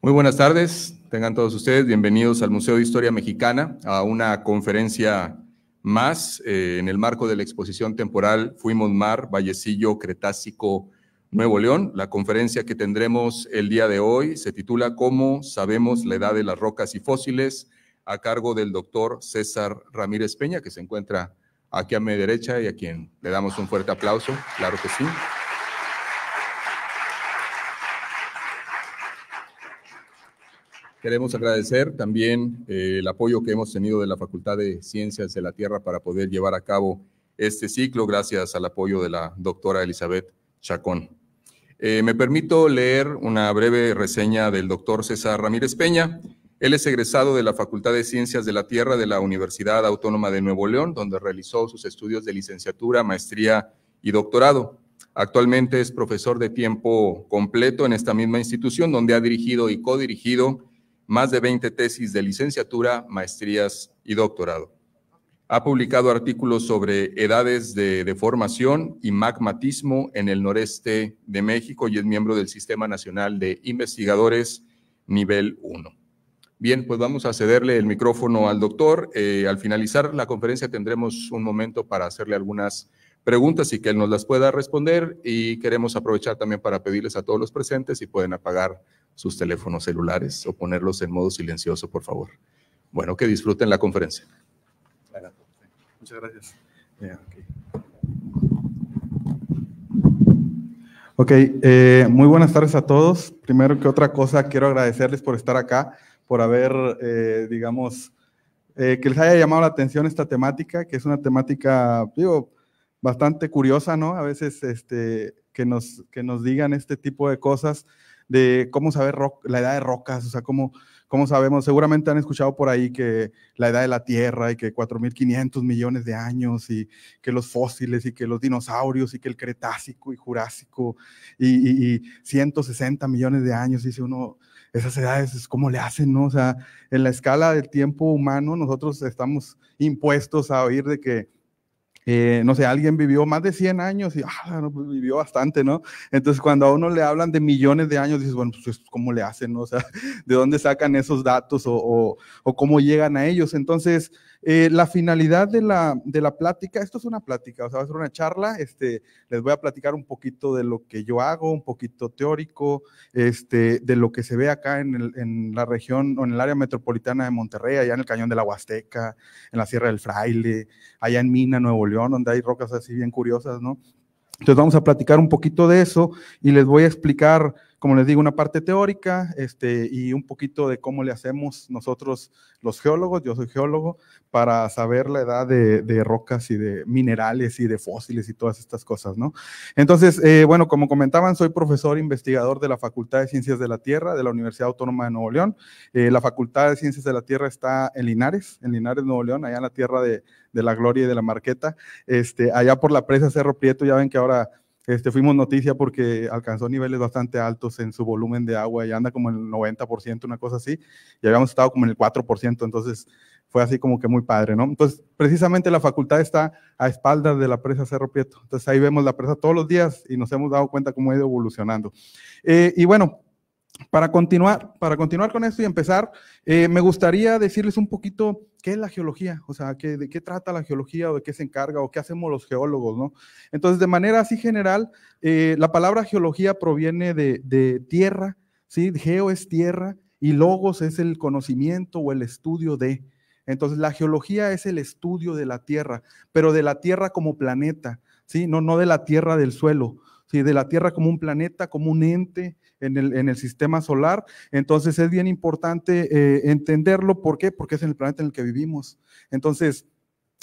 Muy buenas tardes, tengan todos ustedes bienvenidos al Museo de Historia Mexicana, a una conferencia más eh, en el marco de la exposición temporal Fuimos Mar, Vallecillo Cretácico, Nuevo León. La conferencia que tendremos el día de hoy se titula ¿Cómo sabemos la edad de las rocas y fósiles? a cargo del doctor César Ramírez Peña, que se encuentra aquí a mi derecha y a quien le damos un fuerte aplauso, claro que sí. Queremos agradecer también eh, el apoyo que hemos tenido de la Facultad de Ciencias de la Tierra para poder llevar a cabo este ciclo, gracias al apoyo de la doctora Elizabeth Chacón. Eh, me permito leer una breve reseña del doctor César Ramírez Peña. Él es egresado de la Facultad de Ciencias de la Tierra de la Universidad Autónoma de Nuevo León, donde realizó sus estudios de licenciatura, maestría y doctorado. Actualmente es profesor de tiempo completo en esta misma institución, donde ha dirigido y codirigido más de 20 tesis de licenciatura, maestrías y doctorado. Ha publicado artículos sobre edades de, deformación formación y magmatismo en el noreste de México y es miembro del Sistema Nacional de Investigadores Nivel 1. Bien, pues vamos a cederle el micrófono al doctor. Eh, al finalizar la conferencia tendremos un momento para hacerle algunas preguntas y que él nos las pueda responder. Y queremos aprovechar también para pedirles a todos los presentes si pueden apagar sus teléfonos celulares o ponerlos en modo silencioso, por favor. Bueno, que disfruten la conferencia. Muchas gracias. ok, okay eh, muy buenas tardes a todos. Primero que otra cosa, quiero agradecerles por estar acá, por haber, eh, digamos, eh, que les haya llamado la atención esta temática, que es una temática, digo, bastante curiosa, ¿no? A veces este, que, nos, que nos digan este tipo de cosas de cómo saber la edad de rocas, o sea, cómo, cómo sabemos, seguramente han escuchado por ahí que la edad de la Tierra y que 4.500 millones de años y que los fósiles y que los dinosaurios y que el Cretácico y Jurásico y, 160 millones de años, dice uno, esas edades, es como le hacen? No? O sea, en la escala del tiempo humano nosotros estamos impuestos a oír de que eh, no sé, alguien vivió más de 100 años y ah, no, pues vivió bastante, ¿no? Entonces, cuando a uno le hablan de millones de años, dices, bueno, pues, pues cómo le hacen, ¿no? O sea, ¿de dónde sacan esos datos o, o cómo llegan a ellos? Entonces, eh, la finalidad de la, plática, esto es una plática, o sea, va a ser una charla, este, les voy a platicar un poquito de lo que yo hago, un poquito teórico, este, de lo que se ve acá en, en la región o en el área metropolitana de Monterrey, allá en el Cañón de la Huasteca, en la Sierra del Fraile, allá en Mina, Nuevo León, donde hay rocas así bien curiosas, ¿no? Entonces vamos a platicar un poquito de eso y les voy a explicar como les digo, una parte teórica este, y un poquito de cómo le hacemos nosotros los geólogos, yo soy geólogo, para saber la edad de, de rocas y de minerales y de fósiles y todas estas cosas, ¿no? Entonces, eh, bueno, como comentaban, soy profesor investigador de la Facultad de Ciencias de la Tierra de la Universidad Autónoma de Nuevo León. Eh, la Facultad de Ciencias de la Tierra está en Linares, en Linares, Nuevo León, allá en la tierra de, de la gloria y de la marqueta, este, allá por la presa Cerro Prieto, ya ven que ahora este, fuimos noticia porque alcanzó niveles bastante altos en su volumen de agua y anda como en el 90%, una cosa así, y habíamos estado como en el 4%, entonces fue así como que muy padre, ¿no? Entonces, precisamente la facultad está a espaldas de la presa Cerro Prieto. Entonces, ahí vemos la presa todos los días y nos hemos dado cuenta cómo ha ido evolucionando. Eh, y bueno, para continuar, para continuar con esto y empezar, eh, me gustaría decirles un poquito qué es la geología, o sea, de qué trata la geología o de qué se encarga o qué hacemos los geólogos, ¿no? Entonces, de manera así general, eh, la palabra geología proviene de, de, tierra, ¿sí? Geo es tierra y logos es el conocimiento o el estudio de. Entonces, la geología es el estudio de la tierra, pero de la tierra como planeta, ¿sí? No, no de la tierra del suelo, ¿sí? De la tierra como un planeta, como un ente, en el, sistema solar. Entonces es bien importante eh, entenderlo. ¿Por qué? Porque es en el planeta en el que vivimos. Entonces,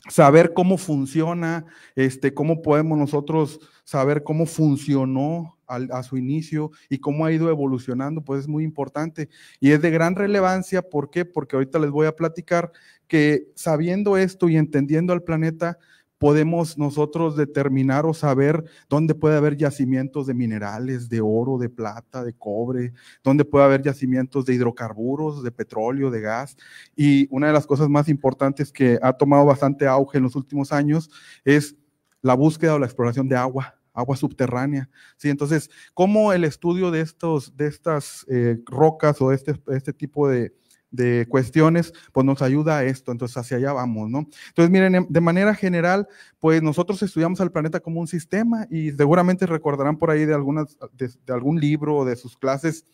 saber cómo funciona, este, cómo podemos nosotros saber cómo funcionó a su inicio y cómo ha ido evolucionando, pues es muy importante. Y es de gran relevancia, ¿por qué? Porque ahorita les voy a platicar que sabiendo esto y entendiendo al planeta, podemos nosotros determinar o saber dónde puede haber yacimientos de minerales, de oro, de plata, de cobre, dónde puede haber yacimientos de hidrocarburos, de petróleo, de gas. Y una de las cosas más importantes que ha tomado bastante auge en los últimos años es la búsqueda o la exploración de agua agua subterránea. ¿sí? Entonces, ¿cómo el estudio de, estos, de estas eh, rocas o de este, este tipo de, de cuestiones, pues nos ayuda a esto, entonces hacia allá vamos, ¿no? Entonces, miren, em, de manera general, pues nosotros estudiamos al planeta como un sistema y seguramente recordarán por ahí de, algunas, de, algún libro o de sus clases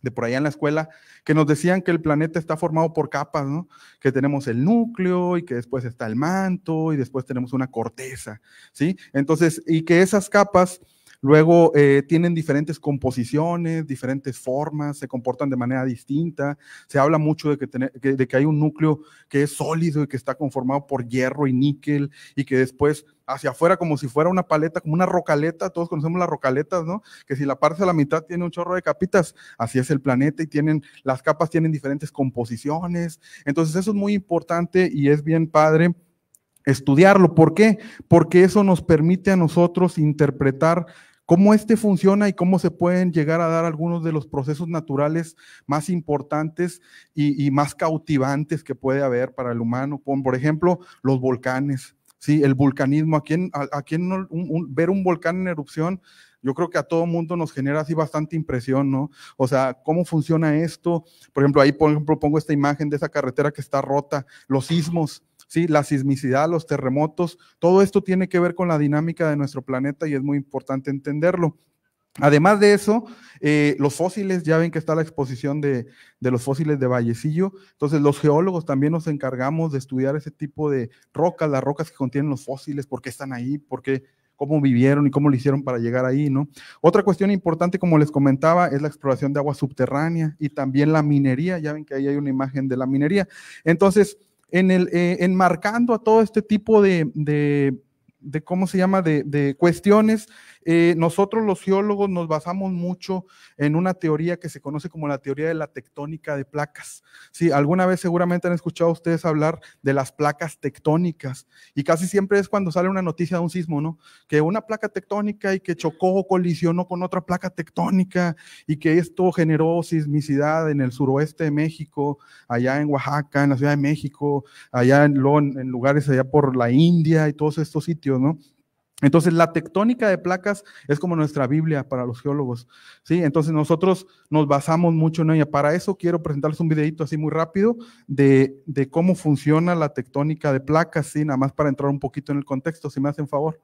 de por ahí en la escuela, que nos decían que el planeta está formado por capas, ¿no? Que tenemos el núcleo y que después está el manto y después tenemos una corteza, ¿sí? Entonces, y que esas capas Luego eh, tienen diferentes composiciones, diferentes formas, se comportan de manera distinta. Se habla mucho de que, de que hay un núcleo que es sólido y que está conformado por hierro y níquel y que después hacia afuera como si fuera una paleta, como una rocaleta, todos conocemos las rocaletas, ¿no? Que si la parte a la mitad tiene un chorro de capitas, así es el planeta y tienen, las capas tienen diferentes composiciones. Entonces eso es muy importante y es bien padre estudiarlo. ¿Por qué? Porque eso nos permite a nosotros interpretar cómo este funciona y cómo se pueden llegar a dar algunos de los procesos naturales más importantes y, más cautivantes que puede haber para el humano. Por ejemplo, los volcanes, ¿sí? el vulcanismo. ¿A quién, a, quién ver un volcán en erupción? Yo creo que a todo mundo nos genera así bastante impresión, ¿no? O sea, ¿cómo funciona esto? Por ejemplo, ahí por ejemplo, pongo esta imagen de esa carretera que está rota, los sismos la sismicidad, los terremotos, todo esto tiene que ver con la dinámica de nuestro planeta y es muy importante entenderlo. Además de eso, eh, los fósiles, ya ven que está la exposición de, los fósiles de Vallecillo, entonces los geólogos también nos encargamos de estudiar ese tipo de rocas, las rocas que contienen los fósiles, por qué están ahí, por cómo vivieron y cómo lo hicieron para llegar ahí, ¿no? Otra cuestión importante, como les comentaba, es la exploración de agua subterránea y también la minería, ya ven que ahí hay una imagen de la minería. Entonces, en el, eh, enmarcando a todo este tipo de, ¿cómo se llama?, de cuestiones eh, nosotros los geólogos nos basamos mucho en una teoría que se conoce como la teoría de la tectónica de placas. Sí, alguna vez seguramente han escuchado ustedes hablar de las placas tectónicas y casi siempre es cuando sale una noticia de un sismo, ¿no? Que una placa tectónica y que chocó o colisionó con otra placa tectónica y que esto generó sismicidad en el suroeste de México, allá en Oaxaca, en la Ciudad de México, allá en, en lugares allá por la India y todos estos sitios, ¿no? Entonces, la tectónica de placas es como nuestra Biblia para los geólogos, ¿sí? Entonces, nosotros nos basamos mucho en ella. Para eso quiero presentarles un videito así muy rápido de, cómo funciona la tectónica de placas, ¿sí? Nada más para entrar un poquito en el contexto, si me hacen favor.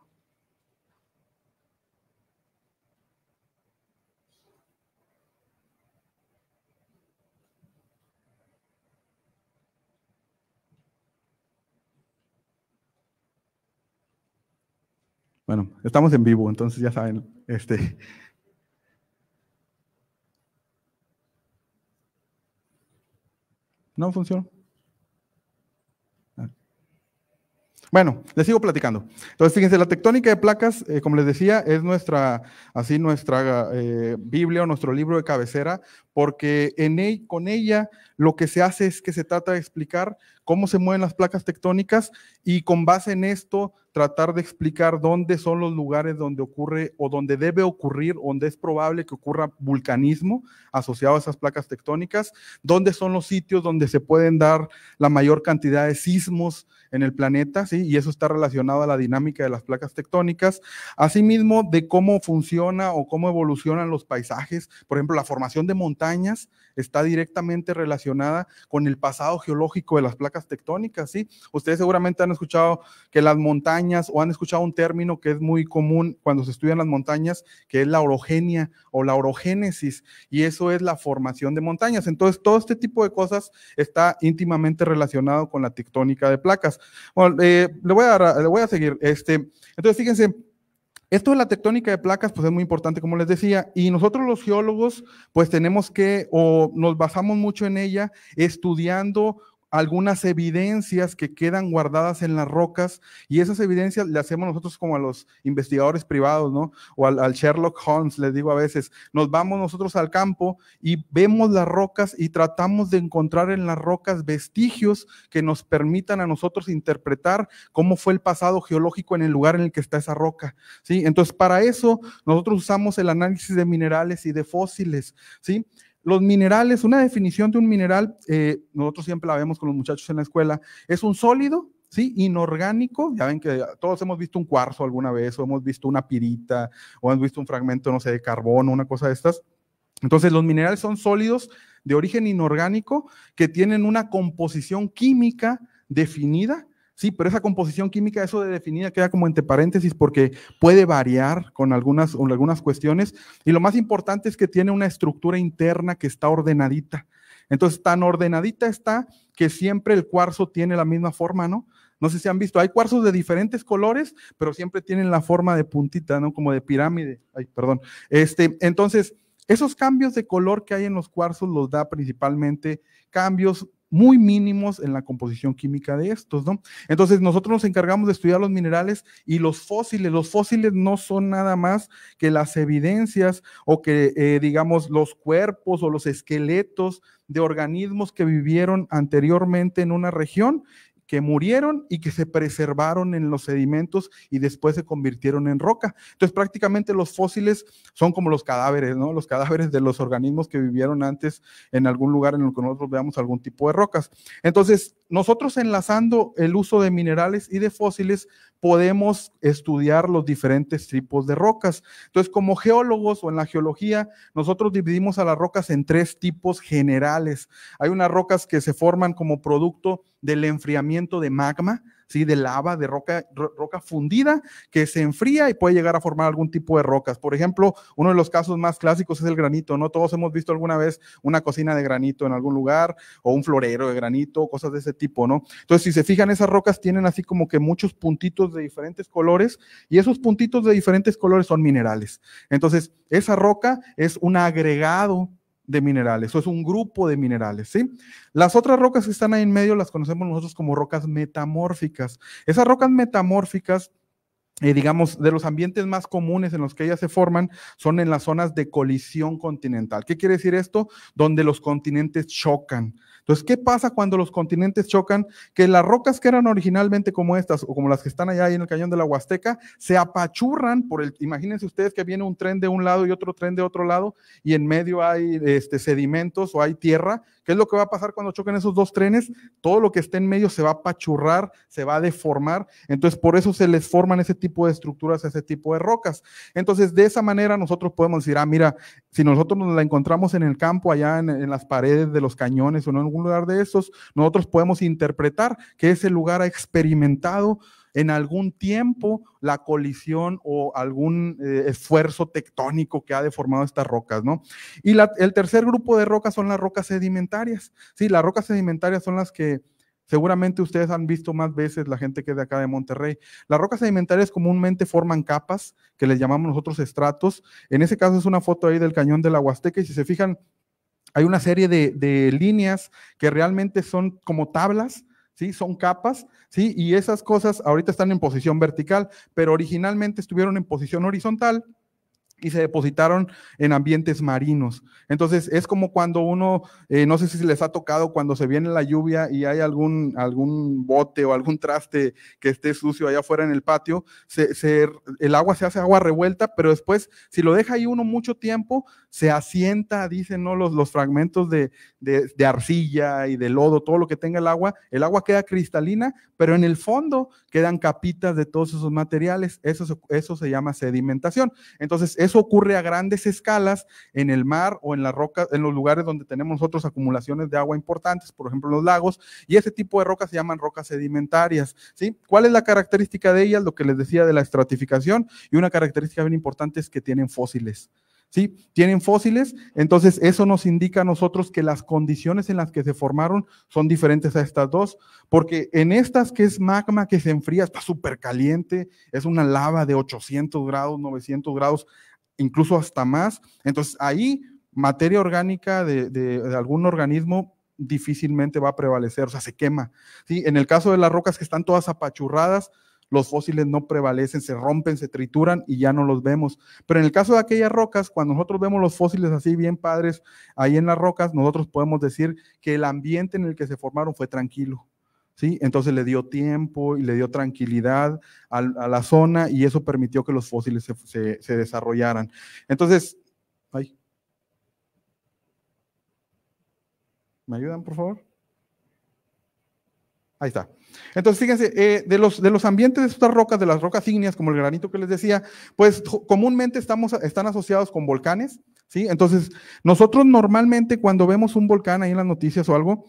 Bueno, estamos en vivo, entonces ya saben, este, ¿No funcionó? Ah. Bueno, les sigo platicando. Entonces, fíjense, la tectónica de placas, eh, como les decía, es nuestra, así nuestra eh, Biblia o nuestro libro de cabecera porque en e, con ella lo que se hace es que se trata de explicar cómo se mueven las placas tectónicas y con base en esto tratar de explicar dónde son los lugares donde ocurre o donde debe ocurrir, donde es probable que ocurra vulcanismo asociado a esas placas tectónicas, dónde son los sitios donde se pueden dar la mayor cantidad de sismos en el planeta, ¿sí? y eso está relacionado a la dinámica de las placas tectónicas, asimismo de cómo funciona o cómo evolucionan los paisajes, por ejemplo, la formación de montañas montañas está directamente relacionada con el pasado geológico de las placas tectónicas, ¿sí? Ustedes seguramente han escuchado que las montañas o han escuchado un término que es muy común cuando se estudian las montañas, que es la orogenia o la orogénesis, y eso es la formación de montañas. Entonces, todo este tipo de cosas está íntimamente relacionado con la tectónica de placas. Bueno, eh, le, voy a, le voy a seguir. Este, entonces, fíjense, esto de la tectónica de placas, pues es muy importante, como les decía, y nosotros los geólogos, pues tenemos que, o nos basamos mucho en ella, estudiando algunas evidencias que quedan guardadas en las rocas y esas evidencias le hacemos nosotros como a los investigadores privados, ¿no? O al, Sherlock Holmes, les digo a veces, nos vamos nosotros al campo y vemos las rocas y tratamos de encontrar en las rocas vestigios que nos permitan a nosotros interpretar cómo fue el pasado geológico en el lugar en el que está esa roca, ¿sí? Entonces, para eso nosotros usamos el análisis de minerales y de fósiles, ¿sí? Los minerales, una definición de un mineral, eh, nosotros siempre la vemos con los muchachos en la escuela, es un sólido, ¿sí? Inorgánico, ya ven que todos hemos visto un cuarzo alguna vez, o hemos visto una pirita, o hemos visto un fragmento, no sé, de carbono, una cosa de estas. Entonces, los minerales son sólidos de origen inorgánico que tienen una composición química definida Sí, pero esa composición química, eso de definida queda como entre paréntesis porque puede variar con algunas, algunas cuestiones. Y lo más importante es que tiene una estructura interna que está ordenadita. Entonces, tan ordenadita está que siempre el cuarzo tiene la misma forma, ¿no? No sé si han visto, hay cuarzos de diferentes colores, pero siempre tienen la forma de puntita, ¿no? Como de pirámide. Ay, perdón. Este, entonces, esos cambios de color que hay en los cuarzos los da principalmente cambios muy mínimos en la composición química de estos, ¿no? Entonces nosotros nos encargamos de estudiar los minerales y los fósiles. Los fósiles no son nada más que las evidencias o que, eh, digamos, los cuerpos o los esqueletos de organismos que vivieron anteriormente en una región que murieron y que se preservaron en los sedimentos y después se convirtieron en roca. Entonces prácticamente los fósiles son como los cadáveres, ¿no? Los cadáveres de los organismos que vivieron antes en algún lugar en el que nosotros veamos algún tipo de rocas. Entonces, nosotros enlazando el uso de minerales y de fósiles, podemos estudiar los diferentes tipos de rocas. Entonces, como geólogos o en la geología, nosotros dividimos a las rocas en tres tipos generales. Hay unas rocas que se forman como producto del enfriamiento de magma, ¿sí? de lava, de roca, roca fundida que se enfría y puede llegar a formar algún tipo de rocas. Por ejemplo, uno de los casos más clásicos es el granito, ¿no? Todos hemos visto alguna vez una cocina de granito en algún lugar o un florero de granito, cosas de ese tipo, ¿no? Entonces, si se fijan, esas rocas tienen así como que muchos puntitos de diferentes colores y esos puntitos de diferentes colores son minerales. Entonces, esa roca es un agregado de minerales, o es un grupo de minerales, ¿sí? Las otras rocas que están ahí en medio las conocemos nosotros como rocas metamórficas. Esas rocas metamórficas eh, digamos, de los ambientes más comunes en los que ellas se forman son en las zonas de colisión continental. ¿Qué quiere decir esto? Donde los continentes chocan. Entonces, ¿qué pasa cuando los continentes chocan? Que las rocas que eran originalmente como estas o como las que están allá ahí en el cañón de la Huasteca se apachurran por el. Imagínense ustedes que viene un tren de un lado y otro tren de otro lado y en medio hay este, sedimentos o hay tierra. ¿Qué es lo que va a pasar cuando choquen esos dos trenes? Todo lo que esté en medio se va a apachurrar, se va a deformar. Entonces, por eso se les forman ese tipo de estructuras, ese tipo de rocas. Entonces, de esa manera nosotros podemos decir, ah, mira, si nosotros nos la encontramos en el campo, allá en, las paredes de los cañones o en lugar de estos, nosotros podemos interpretar que ese lugar ha experimentado en algún tiempo la colisión o algún eh, esfuerzo tectónico que ha deformado estas rocas, ¿no? Y el tercer grupo de rocas son las rocas sedimentarias. Sí, las rocas sedimentarias son las que Seguramente ustedes han visto más veces la gente que es de acá de Monterrey. Las rocas sedimentarias comúnmente forman capas, que les llamamos nosotros estratos. En ese caso es una foto ahí del cañón de la Huasteca y si se fijan, hay una serie de, líneas que realmente son como tablas, ¿sí? Son capas, ¿sí? Y esas cosas ahorita están en posición vertical, pero originalmente estuvieron en posición horizontal y se depositaron en ambientes marinos. Entonces, es como cuando uno, eh, no sé si les ha tocado, cuando se viene la lluvia y hay algún, algún bote o algún traste que esté sucio allá afuera en el patio, el agua se hace agua revuelta, pero después, si lo deja ahí uno mucho tiempo, se asienta, dicen ¿no? los, los fragmentos de, de, de arcilla y de lodo, todo lo que tenga el agua, el agua queda cristalina, pero en el fondo quedan capitas de todos esos materiales, eso, eso se llama sedimentación. Entonces, es eso ocurre a grandes escalas en el mar o en las rocas, en los lugares donde tenemos otras acumulaciones de agua importantes, por ejemplo, en los lagos, y ese tipo de rocas se llaman rocas sedimentarias, ¿sí? ¿Cuál es la característica de ellas? Lo que les decía de la estratificación y una característica bien importante es que tienen fósiles. ¿sí? Tienen fósiles, entonces eso nos indica a nosotros que las condiciones en las que se formaron son diferentes a estas dos, porque en estas que es magma que se enfría, está súper caliente, es una lava de 800 grados, 900 grados, incluso hasta más. Entonces ahí materia orgánica de, algún organismo difícilmente va a prevalecer, o sea, se quema. En el caso de las rocas que están todas apachurradas, los fósiles no prevalecen, se rompen, se trituran y ya no los vemos. Pero en el caso de aquellas rocas, cuando nosotros vemos los fósiles así bien padres ahí en las rocas, nosotros podemos decir que el ambiente en el que se formaron fue tranquilo. Entonces le dio tiempo y le dio tranquilidad a, la zona y eso permitió que los fósiles se, desarrollaran. Entonces, ay, ¿me ayudan por favor? Ahí está. Entonces, fíjense, eh, de, los, de los ambientes de estas rocas, de las rocas ígneas, como el granito que les decía, pues comúnmente estamos, están asociados con volcanes, ¿sí? Entonces, nosotros normalmente cuando vemos un volcán ahí en las noticias o algo,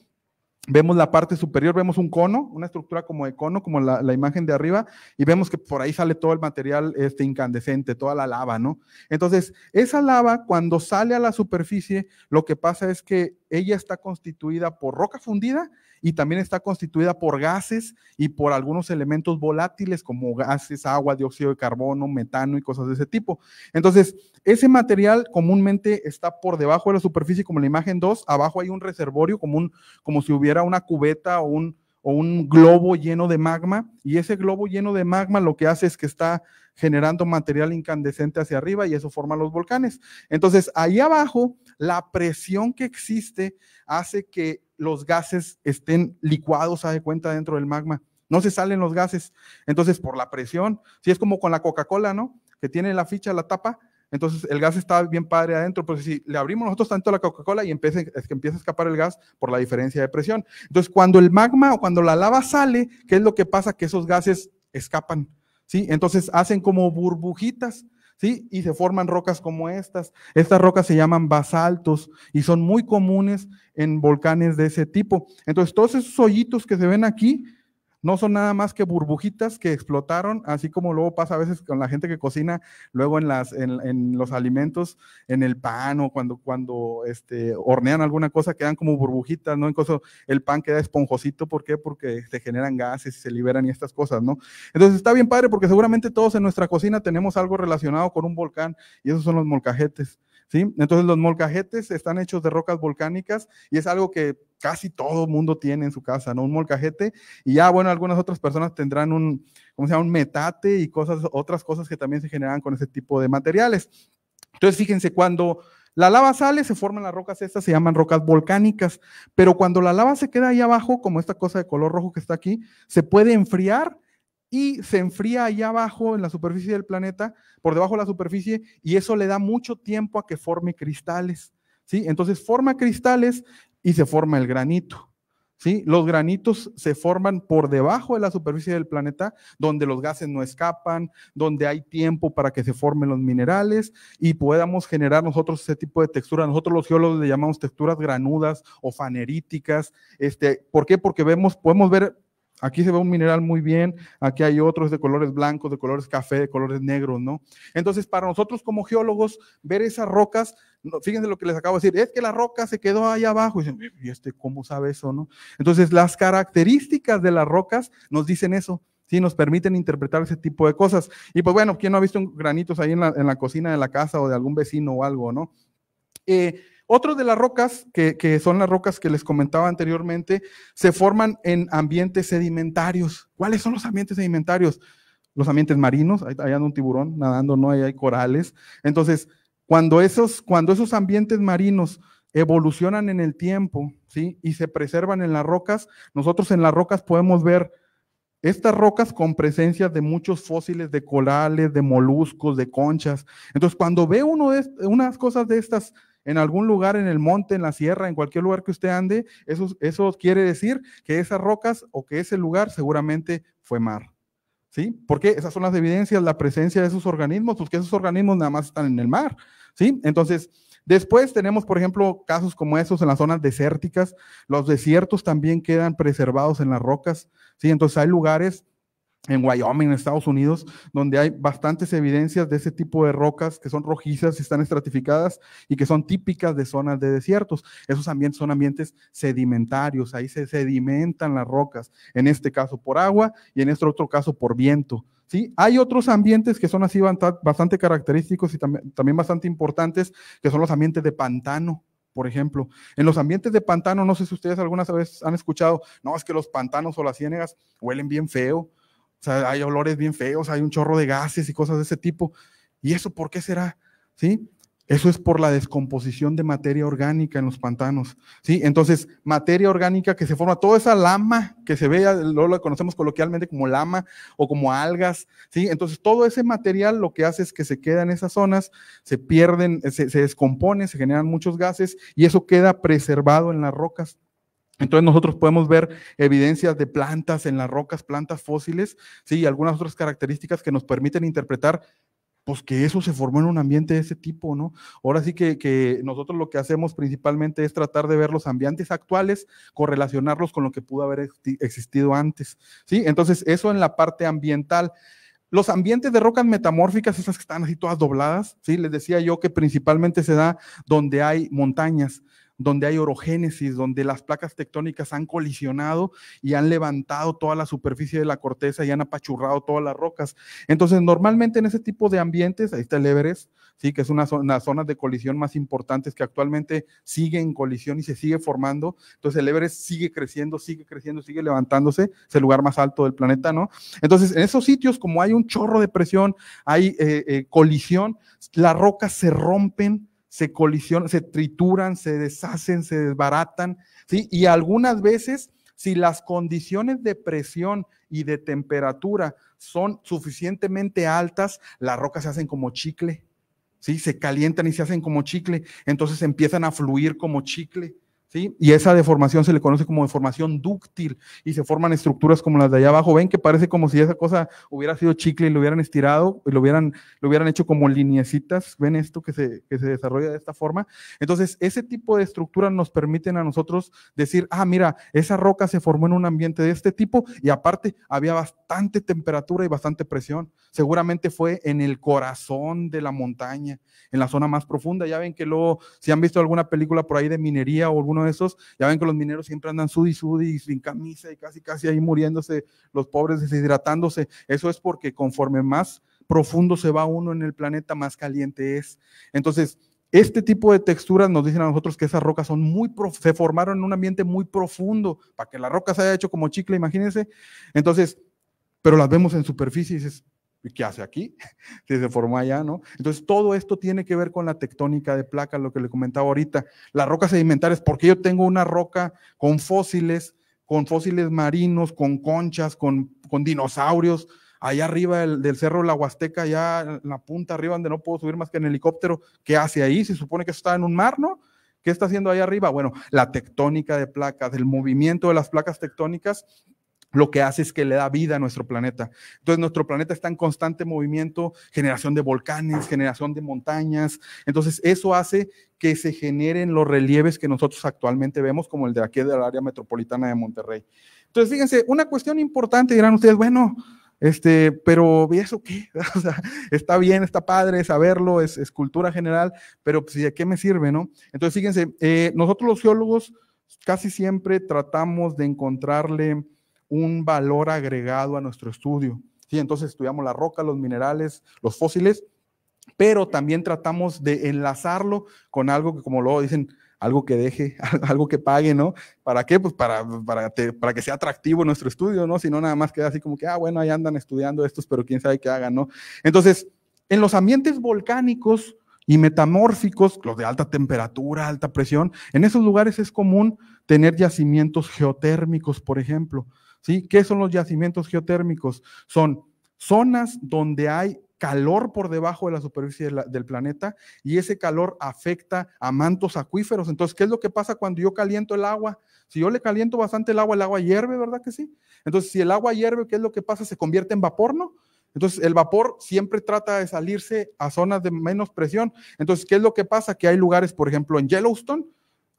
vemos la parte superior, vemos un cono, una estructura como de cono, como la, imagen de arriba, y vemos que por ahí sale todo el material este, incandescente, toda la lava, ¿no? Entonces, esa lava, cuando sale a la superficie, lo que pasa es que ella está constituida por roca fundida y también está constituida por gases y por algunos elementos volátiles como gases, agua, dióxido de carbono, metano y cosas de ese tipo. Entonces, ese material comúnmente está por debajo de la superficie, como en la imagen 2, abajo hay un reservorio, como, un, como si hubiera una cubeta o un, o un globo lleno de magma, y ese globo lleno de magma lo que hace es que está generando material incandescente hacia arriba y eso forma los volcanes. Entonces, ahí abajo, la presión que existe hace que los gases estén licuados, a de cuenta, dentro del magma. No se salen los gases. Entonces, por la presión, si es como con la Coca-Cola, ¿no? Que tiene la ficha, la tapa, entonces el gas está bien padre adentro, pero pues si le abrimos nosotros tanto la Coca-Cola y empieza, que empieza a escapar el gas por la diferencia de presión. Entonces cuando el magma o cuando la lava sale, ¿qué es lo que pasa? Que esos gases escapan, ¿sí? Entonces hacen como burbujitas ¿sí? Y se forman rocas como estas. Estas rocas se llaman basaltos y son muy comunes en volcanes de ese tipo. Entonces, todos esos hoyitos que se ven aquí no son nada más que burbujitas que explotaron, así como luego pasa a veces con la gente que cocina, luego en, los alimentos, en el pan o cuando, cuando este, hornean alguna cosa, quedan como burbujitas, ¿no? Incluso el pan queda esponjosito, ¿por qué? Porque se generan gases, y se liberan y estas cosas, ¿no? Entonces está bien padre porque seguramente todos en nuestra cocina tenemos algo relacionado con un volcán y esos son los molcajetes. Entonces los molcajetes están hechos de rocas volcánicas y es algo que casi todo mundo tiene en su casa, ¿no? Un molcajete y ya, bueno, algunas otras personas tendrán un, ¿cómo se Un metate y cosas, otras cosas que también se generan con ese tipo de materiales. Entonces, fíjense, cuando la lava sale, se forman las rocas estas, se llaman rocas volcánicas, pero cuando la lava se queda ahí abajo, como esta cosa de color rojo que está aquí, se puede enfriar y se enfría allá abajo en la superficie del planeta, por debajo de la superficie, y eso le da mucho tiempo a que forme cristales. ¿sí? Entonces forma cristales y se forma el granito. ¿Sí? Los granitos se forman por debajo de la superficie del planeta, donde los gases no escapan, donde hay tiempo para que se formen los minerales y podamos generar nosotros ese tipo de textura. Nosotros los geólogos le llamamos texturas granudas o faneríticas. Este, ¿Por qué? Porque vemos, podemos ver Aquí se ve un mineral muy bien, aquí hay otros de colores blancos, de colores café, de colores negros, ¿no? Entonces, para nosotros como geólogos, ver esas rocas, fíjense lo que les acabo de decir, es que la roca se quedó ahí abajo, y, dicen, ¿y este cómo sabe eso, no? Entonces, las características de las rocas nos dicen eso, ¿sí? Nos permiten interpretar ese tipo de cosas. Y pues bueno, ¿quién no ha visto granitos ahí en la, cocina de la casa o de algún vecino o algo, no? Eh, otro de las rocas, que, son las rocas que les comentaba anteriormente, se forman en ambientes sedimentarios. ¿Cuáles son los ambientes sedimentarios? Los ambientes marinos, ahí, un tiburón nadando, no, ahí hay corales. Entonces, cuando esos, cuando esos ambientes marinos evolucionan en el tiempo, ¿sí? Y se preservan en las rocas, nosotros en las rocas podemos ver estas rocas con presencia de muchos fósiles de corales, de moluscos, de conchas. Entonces, cuando ve uno de, unas cosas de estas en algún lugar, en el monte, en la sierra, en cualquier lugar que usted ande, eso, eso quiere decir que esas rocas o que ese lugar seguramente fue mar. ¿Sí? Porque esas son las evidencias, la presencia de esos organismos, porque pues esos organismos nada más están en el mar. ¿Sí? Entonces, Después tenemos, por ejemplo, casos como esos en las zonas desérticas. Los desiertos también quedan preservados en las rocas. ¿sí? Entonces hay lugares en Wyoming, en Estados Unidos, donde hay bastantes evidencias de ese tipo de rocas que son rojizas están estratificadas y que son típicas de zonas de desiertos. Esos ambientes son ambientes sedimentarios, ahí se sedimentan las rocas, en este caso por agua y en este otro caso por viento. ¿Sí? Hay otros ambientes que son así bastante característicos y también, bastante importantes, que son los ambientes de pantano por ejemplo. En los ambientes de pantano, no sé si ustedes algunas vez han escuchado, no, es que los pantanos o las ciénegas huelen bien feo, o sea, hay olores bien feos, hay un chorro de gases y cosas de ese tipo. ¿Y eso por qué será? ¿Sí? Eso es por la descomposición de materia orgánica en los pantanos. ¿Sí? Entonces, materia orgánica que se forma, toda esa lama que se ve, lo, conocemos coloquialmente como lama o como algas. ¿Sí? Entonces, todo ese material lo que hace es que se queda en esas zonas, se pierden, se, se descompone, se generan muchos gases y eso queda preservado en las rocas entonces nosotros podemos ver evidencias de plantas en las rocas, plantas fósiles, sí, y algunas otras características que nos permiten interpretar pues que eso se formó en un ambiente de ese tipo, ¿no? Ahora sí que, que, nosotros lo que hacemos principalmente es tratar de ver los ambientes actuales, correlacionarlos con lo que pudo haber existido antes, ¿sí? Entonces, eso en la parte ambiental. Los ambientes de rocas metamórficas, esas que están así todas dobladas, ¿sí? Les decía yo que principalmente se da donde hay montañas, donde hay orogénesis, donde las placas tectónicas han colisionado y han levantado toda la superficie de la corteza y han apachurrado todas las rocas. Entonces, normalmente en ese tipo de ambientes, ahí está el Everest, sí, que es una zona, las zonas de colisión más importantes que actualmente sigue en colisión y se sigue formando. Entonces, el Everest sigue creciendo, sigue creciendo, sigue levantándose, es el lugar más alto del planeta, ¿no? Entonces, en esos sitios, como hay un chorro de presión, hay eh, eh, colisión, las rocas se rompen, se colisionan, se trituran, se deshacen, se desbaratan, ¿sí? Y algunas veces, si las condiciones de presión y de temperatura son suficientemente altas, las rocas se hacen como chicle, ¿sí? Se calientan y se hacen como chicle, entonces empiezan a fluir como chicle. Y esa deformación se le conoce como deformación dúctil y se forman estructuras como las de allá abajo. Ven que parece como si esa cosa hubiera sido chicle y lo hubieran estirado y lo hubieran, lo hubieran hecho como lineecitas. Ven esto que se, que se desarrolla de esta forma. Entonces, ese tipo de estructuras nos permiten a nosotros decir, ah, mira, esa roca se formó en un ambiente de este tipo y aparte había bastante temperatura y bastante presión. Seguramente fue en el corazón de la montaña, en la zona más profunda. Ya ven que luego, si han visto alguna película por ahí de minería o alguna esos. Ya ven que los mineros siempre andan sudi, sudi, sin camisa y casi, casi ahí muriéndose, los pobres deshidratándose. Eso es porque conforme más profundo se va uno en el planeta, más caliente es. Entonces, este tipo de texturas nos dicen a nosotros que esas rocas son muy se formaron en un ambiente muy profundo, para que la roca se haya hecho como chicle, imagínense. Entonces, pero las vemos en superficie y dices, ¿Y qué hace aquí? Si se formó allá, ¿no? Entonces, todo esto tiene que ver con la tectónica de placas, lo que le comentaba ahorita. Las rocas sedimentarias, porque yo tengo una roca con fósiles, con fósiles marinos, con conchas, con, con dinosaurios, allá arriba del, cerro de la Huasteca, allá en la punta arriba donde no puedo subir más que en helicóptero, ¿qué hace ahí? Se supone que eso está en un mar, ¿no? ¿Qué está haciendo allá arriba? Bueno, la tectónica de placas, el movimiento de las placas tectónicas lo que hace es que le da vida a nuestro planeta. Entonces nuestro planeta está en constante movimiento, generación de volcanes, generación de montañas. Entonces eso hace que se generen los relieves que nosotros actualmente vemos, como el de aquí del área metropolitana de Monterrey. Entonces fíjense, una cuestión importante, dirán ustedes, bueno, este, pero eso qué? O sea, está bien, está padre saberlo, es, escultura cultura general, pero pues, ¿de qué me sirve, no? Entonces fíjense, eh, nosotros los geólogos casi siempre tratamos de encontrarle un valor agregado a nuestro estudio. ¿sí? Entonces estudiamos la roca, los minerales, los fósiles, pero también tratamos de enlazarlo con algo que, como luego dicen, algo que deje, algo que pague, ¿no? ¿Para qué? Pues para, para, para que sea atractivo nuestro estudio, ¿no? Si no, nada más queda así como que, ah, bueno, ahí andan estudiando estos, pero quién sabe qué hagan, ¿no? Entonces, en los ambientes volcánicos y metamórficos, los de alta temperatura, alta presión, en esos lugares es común tener yacimientos geotérmicos, por ejemplo. ¿sí? ¿Qué son los yacimientos geotérmicos? Son zonas donde hay calor por debajo de la superficie del planeta y ese calor afecta a mantos acuíferos. Entonces, ¿qué es lo que pasa cuando yo caliento el agua? Si yo le caliento bastante el agua, el agua hierve, ¿verdad que sí? Entonces, si el agua hierve, ¿qué es lo que pasa? Se convierte en vapor, ¿no? Entonces, el vapor siempre trata de salirse a zonas de menos presión. Entonces, ¿qué es lo que pasa? Que hay lugares, por ejemplo, en Yellowstone,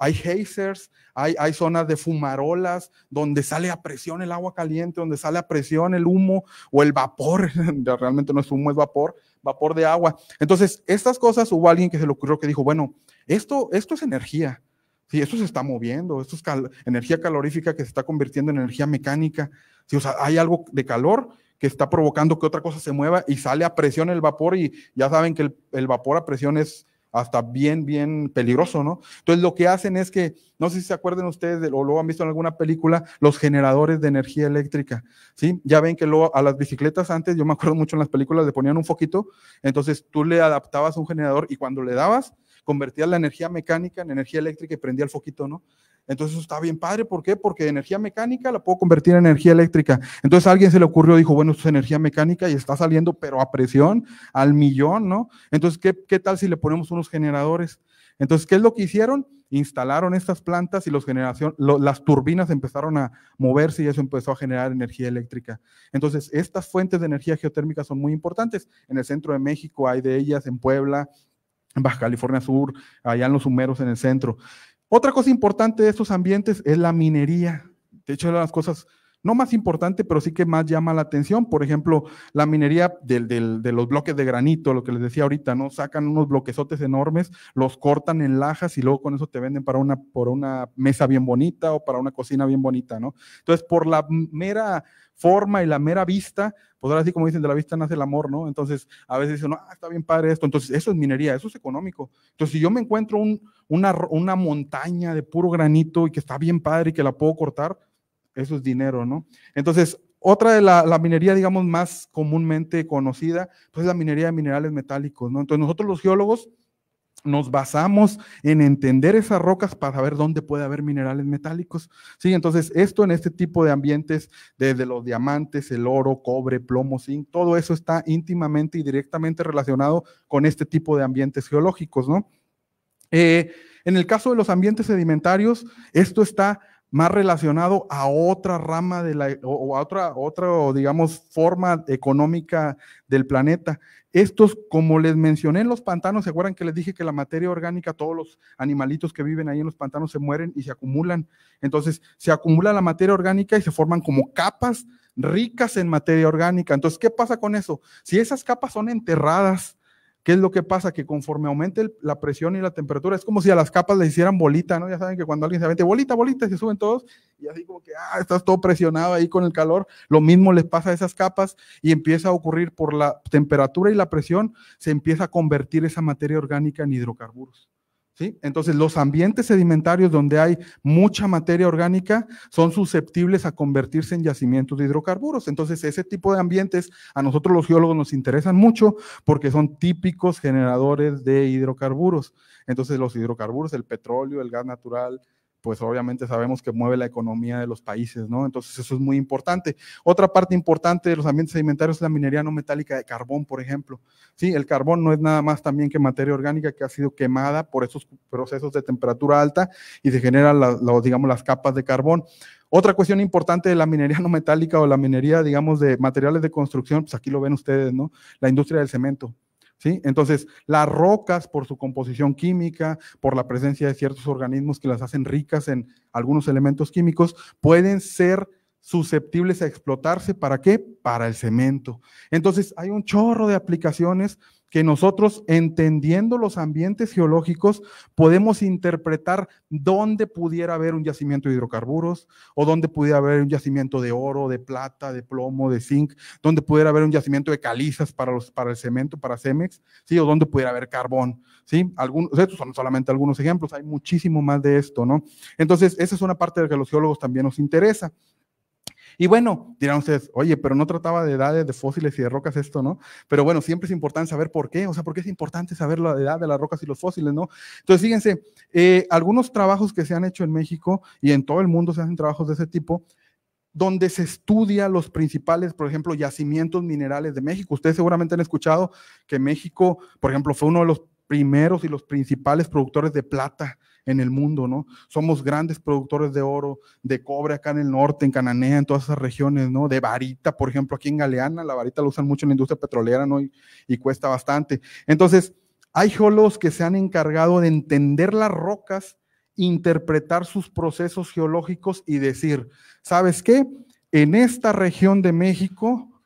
hay hazers, hay, hay, zonas de fumarolas donde sale a presión el agua caliente, donde sale a presión el humo o el vapor, realmente no es humo, es vapor, vapor de agua. Entonces, estas cosas hubo alguien que se le ocurrió que dijo, bueno, esto, esto es energía, Sí, esto se está moviendo, esto es energía calorífica que se está convirtiendo en energía mecánica. Sí, hay algo de calor que está provocando que otra cosa se mueva y sale a presión el vapor y ya saben que el vapor a presión es hasta bien, bien peligroso, ¿no? Entonces lo que hacen es que, no sé si se acuerdan ustedes de, o lo han visto en alguna película, los generadores de energía eléctrica, ¿sí? Ya ven que luego a las bicicletas antes, yo me acuerdo mucho en las películas, le ponían un foquito, entonces tú le adaptabas un generador y cuando le dabas, convertías la energía mecánica en energía eléctrica y prendía el foquito, ¿no? Entonces eso está bien padre, ¿por qué? Porque energía mecánica la puedo convertir en energía eléctrica. Entonces a alguien se le ocurrió, dijo, bueno, esto es energía mecánica y está saliendo, pero a presión, al millón, ¿no? Entonces, ¿qué, tal si le ponemos unos generadores? Entonces, ¿qué es lo que hicieron? Instalaron estas plantas y los las turbinas empezaron a moverse y eso empezó a generar energía eléctrica. Entonces, estas fuentes de energía geotérmica son muy importantes. En el centro de México hay de ellas, en Puebla, en Baja California Sur, allá en los humeros en el centro. Otra cosa importante de estos ambientes es la minería. De hecho, una las cosas no más importante, pero sí que más llama la atención. Por ejemplo, la minería de los bloques de granito, lo que les decía ahorita, ¿no? Sacan unos bloquezotes enormes, los cortan en lajas y luego con eso te venden para una, por una mesa bien bonita o para una cocina bien bonita, ¿no? Entonces, por la mera forma y la mera vista, pues ahora sí como dicen, de la vista nace el amor, ¿no? Entonces, a veces dicen, ah, está bien padre esto, entonces eso es minería, eso es económico. Entonces, si yo me encuentro una, una montaña de puro granito y que está bien padre y que la puedo cortar, eso es dinero, ¿no? Entonces, otra de la, minería, digamos, más comúnmente conocida, pues es la minería de minerales metálicos, ¿no? Entonces, nosotros los geólogos nos basamos en entender esas rocas para saber dónde puede haber minerales metálicos. Sí, entonces esto en este tipo de ambientes, desde los diamantes, el oro, cobre, plomo, zinc, todo eso está íntimamente y directamente relacionado con este tipo de ambientes geológicos, ¿no? Eh, en el caso de los ambientes sedimentarios, esto está más relacionado a otra rama de la, o, a otra, otra, digamos, forma económica del planeta. Estos, como les mencioné en los pantanos, ¿se acuerdan que les dije que la materia orgánica, todos los animalitos que viven ahí en los pantanos se mueren y se acumulan? Entonces, se acumula la materia orgánica y se forman como capas ricas en materia orgánica. Entonces, ¿qué pasa con eso? Si esas capas son enterradas, ¿Qué es lo que pasa? Que conforme aumente la presión y la temperatura, es como si a las capas le hicieran bolita, ¿no? Ya saben que cuando alguien se avente bolita, bolita, se suben todos y así como que, ah, estás todo presionado ahí con el calor. Lo mismo les pasa a esas capas y empieza a ocurrir por la temperatura y la presión, se empieza a convertir esa materia orgánica en hidrocarburos. Entonces, los ambientes sedimentarios donde hay mucha materia orgánica son susceptibles a convertirse en yacimientos de hidrocarburos. Entonces, ese tipo de ambientes a nosotros los geólogos nos interesan mucho porque son típicos generadores de hidrocarburos. Entonces, los hidrocarburos, el petróleo, el gas natural, pues obviamente sabemos que mueve la economía de los países, ¿no? Entonces eso es muy importante. Otra parte importante de los ambientes sedimentarios es la minería no metálica de carbón, por ejemplo. Sí, el carbón no es nada más también que materia orgánica que ha sido quemada por esos procesos de temperatura alta y se generan, las digamos, las capas de carbón. Otra cuestión importante de la minería no metálica o la minería, digamos, de materiales de construcción, pues aquí lo ven ustedes, ¿no? La industria del cemento. Entonces, las rocas, por su composición química, por la presencia de ciertos organismos que las hacen ricas en algunos elementos químicos, pueden ser susceptibles a explotarse. ¿Para qué? Para el cemento. Entonces, hay un chorro de aplicaciones que nosotros, entendiendo los ambientes geológicos, podemos interpretar dónde pudiera haber un yacimiento de hidrocarburos o dónde pudiera haber un yacimiento de oro, de plata, de plomo, de zinc, dónde pudiera haber un yacimiento de calizas para, los, para el cemento, para Cemex, ¿sí? o dónde pudiera haber carbón. ¿sí? Algunos, estos son solamente algunos ejemplos, hay muchísimo más de esto. ¿no? Entonces, esa es una parte de que los geólogos también nos interesa. Y bueno, dirán ustedes, oye, pero no trataba de edades de fósiles y de rocas esto, ¿no? Pero bueno, siempre es importante saber por qué, o sea, por qué es importante saber la edad de las rocas y los fósiles, ¿no? Entonces, fíjense, eh, algunos trabajos que se han hecho en México y en todo el mundo se hacen trabajos de ese tipo, donde se estudia los principales, por ejemplo, yacimientos minerales de México. Ustedes seguramente han escuchado que México, por ejemplo, fue uno de los primeros y los principales productores de plata en el mundo, ¿no? Somos grandes productores de oro, de cobre acá en el norte, en Cananea, en todas esas regiones, ¿no? De varita, por ejemplo, aquí en Galeana, la varita la usan mucho en la industria petrolera, ¿no? Y, cuesta bastante. Entonces, hay geólogos que se han encargado de entender las rocas, interpretar sus procesos geológicos y decir, ¿sabes qué? En esta región de México,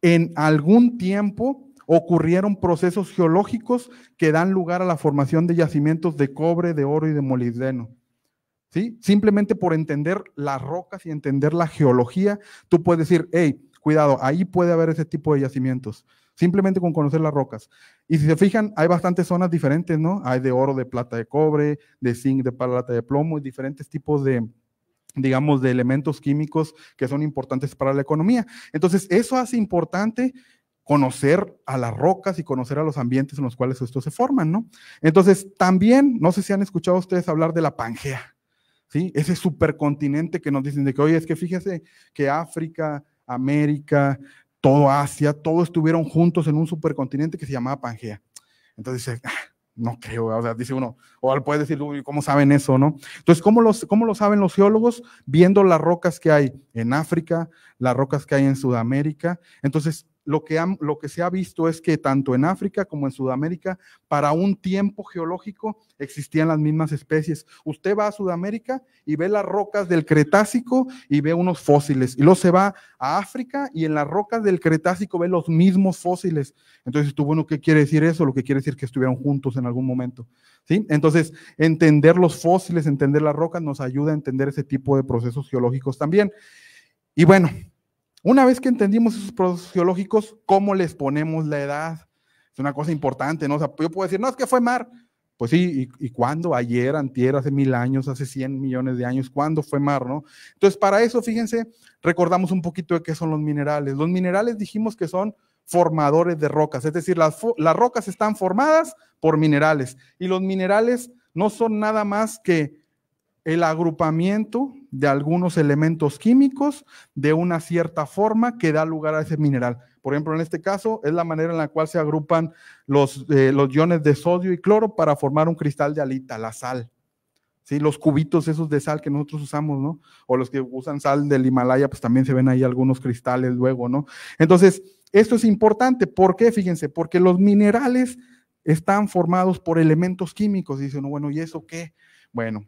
en algún tiempo ocurrieron procesos geológicos que dan lugar a la formación de yacimientos de cobre, de oro y de molibdeno. ¿Sí? Simplemente por entender las rocas y entender la geología, tú puedes decir, hey, cuidado, ahí puede haber ese tipo de yacimientos, simplemente con conocer las rocas. Y si se fijan, hay bastantes zonas diferentes, ¿no? Hay de oro, de plata, de cobre, de zinc, de plata, de plomo y diferentes tipos de, digamos, de elementos químicos que son importantes para la economía. Entonces, eso hace importante conocer a las rocas y conocer a los ambientes en los cuales estos se forman, ¿no? Entonces, también, no sé si han escuchado ustedes hablar de la Pangea, ¿sí? Ese supercontinente que nos dicen de que, oye, es que fíjese que África, América, todo Asia, todos estuvieron juntos en un supercontinente que se llamaba Pangea. Entonces ah, no creo, o sea, dice uno, o al puede decir, ¿cómo saben eso, no? Entonces, ¿cómo, los, ¿cómo lo saben los geólogos? Viendo las rocas que hay en África, las rocas que hay en Sudamérica. Entonces, lo que, lo que se ha visto es que tanto en África como en Sudamérica, para un tiempo geológico existían las mismas especies. Usted va a Sudamérica y ve las rocas del Cretácico y ve unos fósiles. Y luego se va a África y en las rocas del Cretácico ve los mismos fósiles. Entonces, tú, bueno, ¿qué quiere decir eso? Lo que quiere decir que estuvieron juntos en algún momento. ¿sí? Entonces, entender los fósiles, entender las rocas, nos ayuda a entender ese tipo de procesos geológicos también. Y bueno, una vez que entendimos esos procesos geológicos, ¿cómo les ponemos la edad? Es una cosa importante, ¿no? O sea, yo puedo decir, no, es que fue mar. Pues sí, ¿y, cuándo? Ayer, antier, hace mil años, hace cien millones de años, ¿cuándo fue mar, no? Entonces, para eso, fíjense, recordamos un poquito de qué son los minerales. Los minerales dijimos que son formadores de rocas, es decir, las, las rocas están formadas por minerales y los minerales no son nada más que el agrupamiento de algunos elementos químicos de una cierta forma que da lugar a ese mineral. Por ejemplo, en este caso es la manera en la cual se agrupan los, eh, los iones de sodio y cloro para formar un cristal de alita, la sal. ¿Sí? Los cubitos esos de sal que nosotros usamos, ¿no? O los que usan sal del Himalaya, pues también se ven ahí algunos cristales luego, ¿no? Entonces, esto es importante. ¿Por qué? Fíjense, porque los minerales están formados por elementos químicos. Dicen, bueno, ¿y eso qué? Bueno,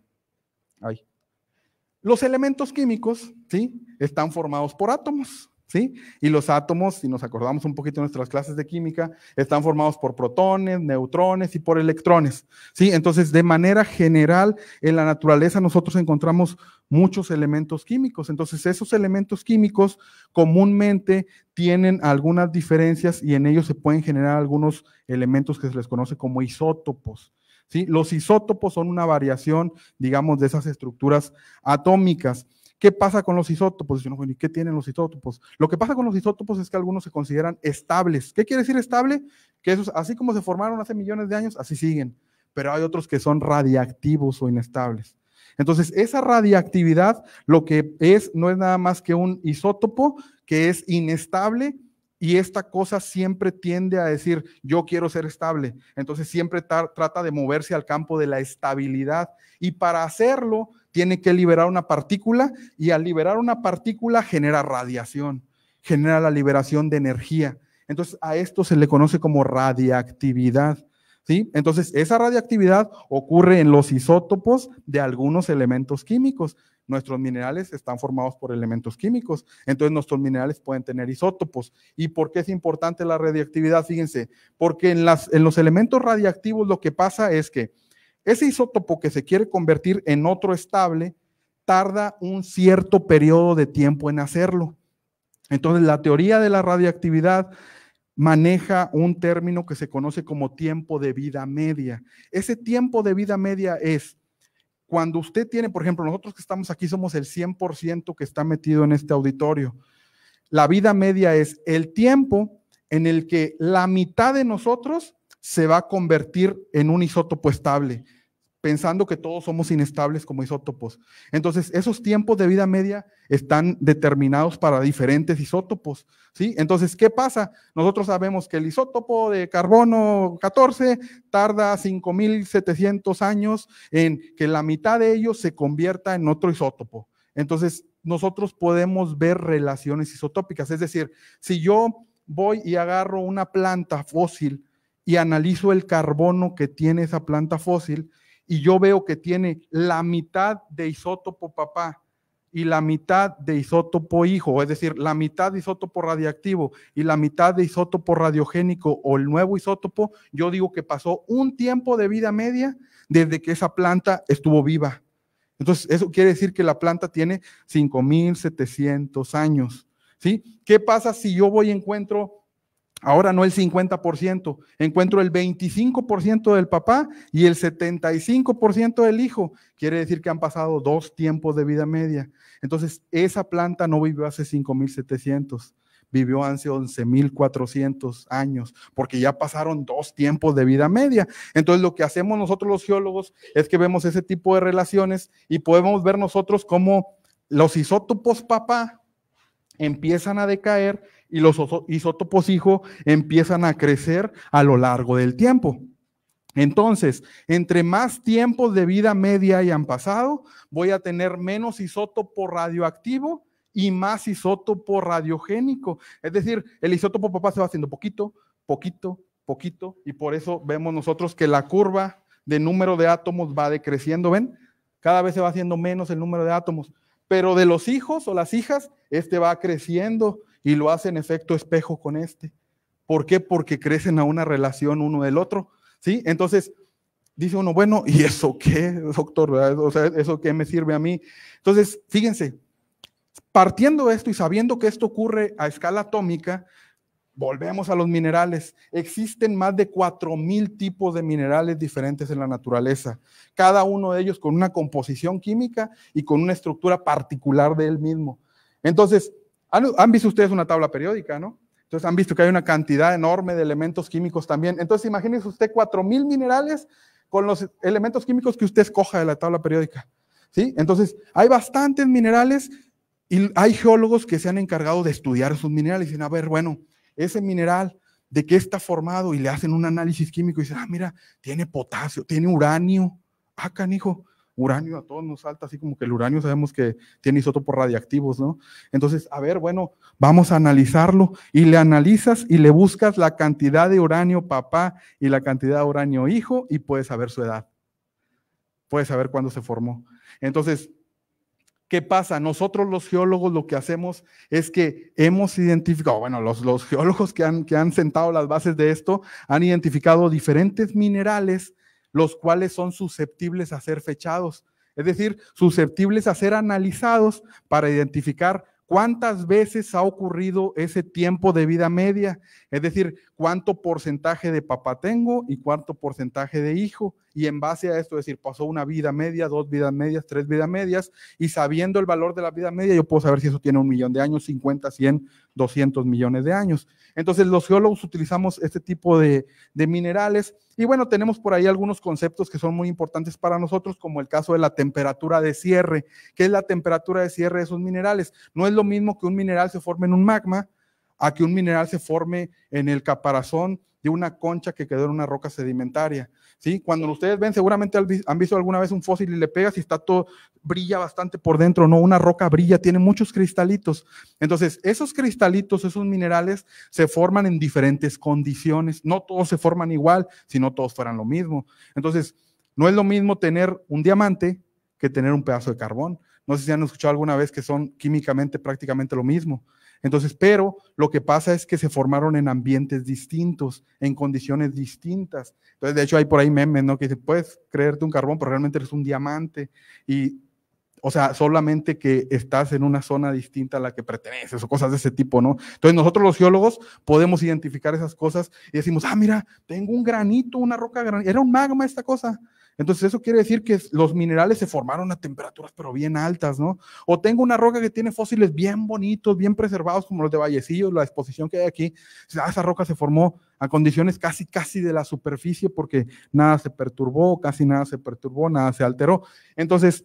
los elementos químicos, ¿sí? Están formados por átomos, ¿sí? Y los átomos, si nos acordamos un poquito de nuestras clases de química, están formados por protones, neutrones y por electrones, ¿sí? Entonces, de manera general, en la naturaleza nosotros encontramos muchos elementos químicos. Entonces, esos elementos químicos comúnmente tienen algunas diferencias y en ellos se pueden generar algunos elementos que se les conoce como isótopos. Los isótopos son una variación, digamos, de esas estructuras atómicas. ¿Qué pasa con los isótopos? ¿Qué tienen los isótopos? Lo que pasa con los isótopos es que algunos se consideran estables. ¿Qué quiere decir estable? Que así como se formaron hace millones de años, así siguen. Pero hay otros que son radiactivos o inestables. Entonces, esa radiactividad lo que es no es nada más que un isótopo que es inestable y esta cosa siempre tiende a decir, yo quiero ser estable. Entonces siempre trata de moverse al campo de la estabilidad. Y para hacerlo, tiene que liberar una partícula y al liberar una partícula genera radiación, genera la liberación de energía. Entonces a esto se le conoce como radiactividad. ¿Sí? Entonces, esa radiactividad ocurre en los isótopos de algunos elementos químicos nuestros minerales están formados por elementos químicos, entonces nuestros minerales pueden tener isótopos. ¿Y por qué es importante la radiactividad? Fíjense, porque en, las, en los elementos radiactivos lo que pasa es que ese isótopo que se quiere convertir en otro estable tarda un cierto periodo de tiempo en hacerlo. Entonces, la teoría de la radiactividad maneja un término que se conoce como tiempo de vida media. Ese tiempo de vida media es cuando usted tiene, por ejemplo, nosotros que estamos aquí somos el 100% que está metido en este auditorio. La vida media es el tiempo en el que la mitad de nosotros se va a convertir en un isótopo estable pensando que todos somos inestables como isótopos. Entonces, esos tiempos de vida media están determinados para diferentes isótopos, ¿sí? Entonces, ¿qué pasa? Nosotros sabemos que el isótopo de carbono 14 tarda 5700 años en que la mitad de ellos se convierta en otro isótopo. Entonces, nosotros podemos ver relaciones isotópicas, es decir, si yo voy y agarro una planta fósil y analizo el carbono que tiene esa planta fósil, y yo veo que tiene la mitad de isótopo papá y la mitad de isótopo hijo, es decir, la mitad de isótopo radiactivo y la mitad de isótopo radiogénico o el nuevo isótopo, yo digo que pasó un tiempo de vida media desde que esa planta estuvo viva. Entonces, eso quiere decir que la planta tiene 5.700 años. ¿sí? ¿Qué pasa si yo voy y encuentro Ahora no el 50%, encuentro el 25% del papá y el 75% del hijo. Quiere decir que han pasado dos tiempos de vida media. Entonces, esa planta no vivió hace 5.700, vivió hace 11.400 años, porque ya pasaron dos tiempos de vida media. Entonces, lo que hacemos nosotros los geólogos es que vemos ese tipo de relaciones y podemos ver nosotros cómo los isótopos papá empiezan a decaer y los isótopos hijos empiezan a crecer a lo largo del tiempo. Entonces, entre más tiempos de vida media hayan pasado, voy a tener menos isótopo radioactivo y más isótopo radiogénico. Es decir, el isótopo papá se va haciendo poquito, poquito, poquito, y por eso vemos nosotros que la curva de número de átomos va decreciendo, ¿ven? Cada vez se va haciendo menos el número de átomos, pero de los hijos o las hijas, este va creciendo y lo hacen efecto espejo con este. ¿Por qué? Porque crecen a una relación uno del otro, ¿sí? Entonces, dice uno, bueno, ¿y eso qué, doctor? O sea, ¿eso qué me sirve a mí? Entonces, fíjense, partiendo esto y sabiendo que esto ocurre a escala atómica, volvemos a los minerales. Existen más de 4.000 tipos de minerales diferentes en la naturaleza, cada uno de ellos con una composición química y con una estructura particular de él mismo. Entonces, ¿Han, visto ustedes una tabla periódica, ¿no? Entonces han visto que hay una cantidad enorme de elementos químicos también. Entonces imagínense usted 4.000 minerales con los elementos químicos que usted escoja de la tabla periódica. ¿sí? Entonces hay bastantes minerales y hay geólogos que se han encargado de estudiar esos minerales y dicen, a ver, bueno, ese mineral, ¿de qué está formado? Y le hacen un análisis químico y dicen, ah, mira, tiene potasio, tiene uranio. Ah, canijo, uranio a todos nos salta, así como que el uranio sabemos que tiene isótopos radiactivos, ¿no? Entonces, a ver, bueno, vamos a analizarlo y le analizas y le buscas la cantidad de uranio papá y la cantidad de uranio hijo y puedes saber su edad. Puedes saber cuándo se formó. Entonces, ¿Qué pasa? Nosotros los geólogos lo que hacemos es que hemos identificado, bueno, los, geólogos que han, sentado las bases de esto han identificado diferentes minerales los cuales son susceptibles a ser fechados, es decir, susceptibles a ser analizados para identificar cuántas veces ha ocurrido ese tiempo de vida media, es decir, cuánto porcentaje de papá tengo y cuánto porcentaje de hijo. Y en base a esto, es decir, pasó una vida media, dos vidas medias, tres vidas medias, y sabiendo el valor de la vida media, yo puedo saber si eso tiene un millón de años, 50, 100, 200 millones de años. Entonces, los geólogos utilizamos este tipo de, minerales. Y bueno, tenemos por ahí algunos conceptos que son muy importantes para nosotros, como el caso de la temperatura de cierre. que es la temperatura de cierre de esos minerales? No es lo mismo que un mineral se forme en un magma a que un mineral se forme en el caparazón de una concha que quedó en una roca sedimentaria. ¿sí? Cuando ustedes ven, seguramente han visto alguna vez un fósil y le pegas y está todo, brilla bastante por dentro, ¿no? Una roca brilla, tiene muchos cristalitos. Entonces, esos cristalitos, esos minerales, se forman en diferentes condiciones. No todos se forman igual, si no todos fueran lo mismo. Entonces, no es lo mismo tener un diamante que tener un pedazo de carbón. No sé si han escuchado alguna vez que son químicamente prácticamente lo mismo. Entonces, pero lo que pasa es que se formaron en ambientes distintos, en condiciones distintas. Entonces, de hecho, hay por ahí memes, ¿no? Que dicen, puedes creerte un carbón, pero realmente eres un diamante. Y, o sea, solamente que estás en una zona distinta a la que perteneces o cosas de ese tipo, ¿no? Entonces, nosotros los geólogos podemos identificar esas cosas y decimos, ah, mira, tengo un granito, una roca gran, era un magma esta cosa. Entonces eso quiere decir que los minerales se formaron a temperaturas pero bien altas, ¿no? O tengo una roca que tiene fósiles bien bonitos, bien preservados, como los de Vallecillo, la exposición que hay aquí. Ah, esa roca se formó a condiciones casi, casi de la superficie porque nada se perturbó, casi nada se perturbó, nada se alteró. Entonces,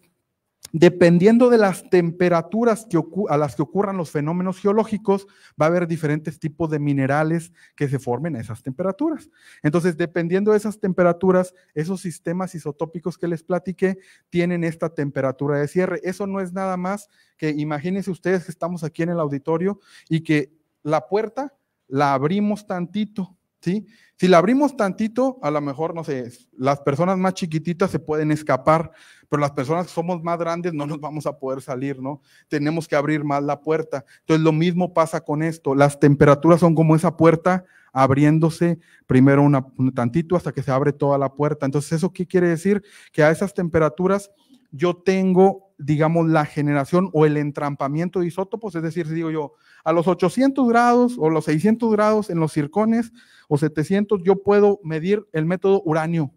Dependiendo de las temperaturas a las que ocurran los fenómenos geológicos, va a haber diferentes tipos de minerales que se formen a esas temperaturas. Entonces, dependiendo de esas temperaturas, esos sistemas isotópicos que les platiqué tienen esta temperatura de cierre. Eso no es nada más que imagínense ustedes que estamos aquí en el auditorio y que la puerta la abrimos tantito, ¿sí? Si la abrimos tantito, a lo mejor, no sé, las personas más chiquititas se pueden escapar, pero las personas que somos más grandes no nos vamos a poder salir, ¿no? Tenemos que abrir más la puerta. Entonces lo mismo pasa con esto, las temperaturas son como esa puerta abriéndose primero un tantito hasta que se abre toda la puerta. Entonces, ¿eso qué quiere decir? Que a esas temperaturas yo tengo, digamos, la generación o el entrampamiento de isótopos, es decir, si digo yo, a los 800 grados o los 600 grados en los circones o 700, yo puedo medir el método uranio,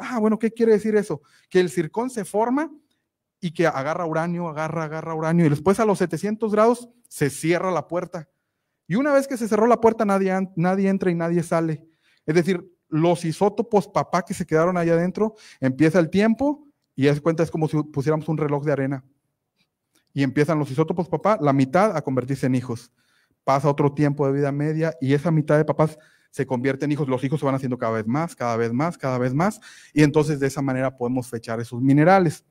ah, bueno, ¿qué quiere decir eso? Que el circón se forma y que agarra uranio, agarra, agarra uranio, y después a los 700 grados se cierra la puerta. Y una vez que se cerró la puerta, nadie, nadie entra y nadie sale. Es decir, los isótopos papá que se quedaron allá adentro, empieza el tiempo y es cuenta, es como si pusiéramos un reloj de arena. Y empiezan los isótopos papá, la mitad a convertirse en hijos. Pasa otro tiempo de vida media y esa mitad de papás se convierten hijos, los hijos se van haciendo cada vez más, cada vez más, cada vez más, y entonces de esa manera podemos fechar esos minerales.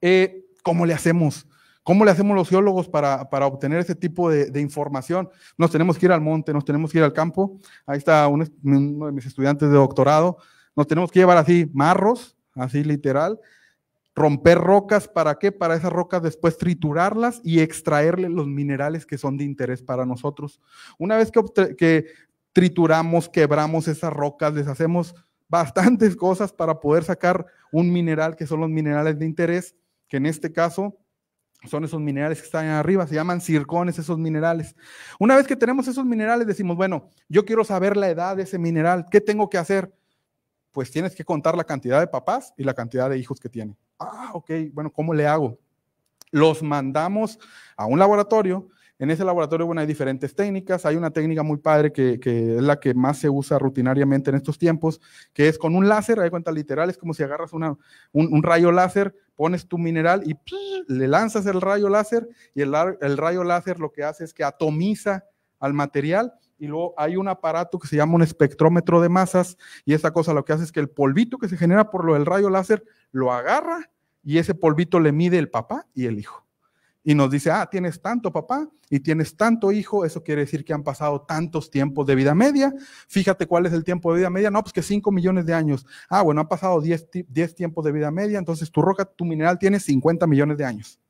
Eh, ¿Cómo le hacemos? ¿Cómo le hacemos los geólogos para, obtener ese tipo de, información? Nos tenemos que ir al monte, nos tenemos que ir al campo. Ahí está uno, de mis estudiantes de doctorado. Nos tenemos que llevar así marros, así literal. Romper rocas, ¿para qué? Para esas rocas después triturarlas y extraerle los minerales que son de interés para nosotros. Una vez que, que trituramos, quebramos esas rocas, deshacemos bastantes cosas para poder sacar un mineral que son los minerales de interés, que en este caso son esos minerales que están arriba, se llaman circones esos minerales. Una vez que tenemos esos minerales, decimos, bueno, yo quiero saber la edad de ese mineral, ¿qué tengo que hacer? Pues tienes que contar la cantidad de papás y la cantidad de hijos que tiene. Ah, ok, bueno, ¿cómo le hago? Los mandamos a un laboratorio en ese laboratorio, bueno, hay diferentes técnicas. Hay una técnica muy padre que, es la que más se usa rutinariamente en estos tiempos, que es con un láser, hay cuenta literal, es como si agarras un, rayo láser, pones tu mineral y le lanzas el rayo láser y el, rayo láser lo que hace es que atomiza al material y luego hay un aparato que se llama un espectrómetro de masas y esa cosa lo que hace es que el polvito que se genera por lo del rayo láser lo agarra y ese polvito le mide el papá y el hijo y nos dice, ah, tienes tanto papá y tienes tanto hijo, eso quiere decir que han pasado tantos tiempos de vida media. Fíjate cuál es el tiempo de vida media, no, pues que 5 millones de años. Ah, bueno, han pasado 10, tiempos de vida media, entonces tu roca, tu mineral tiene 50 millones de años.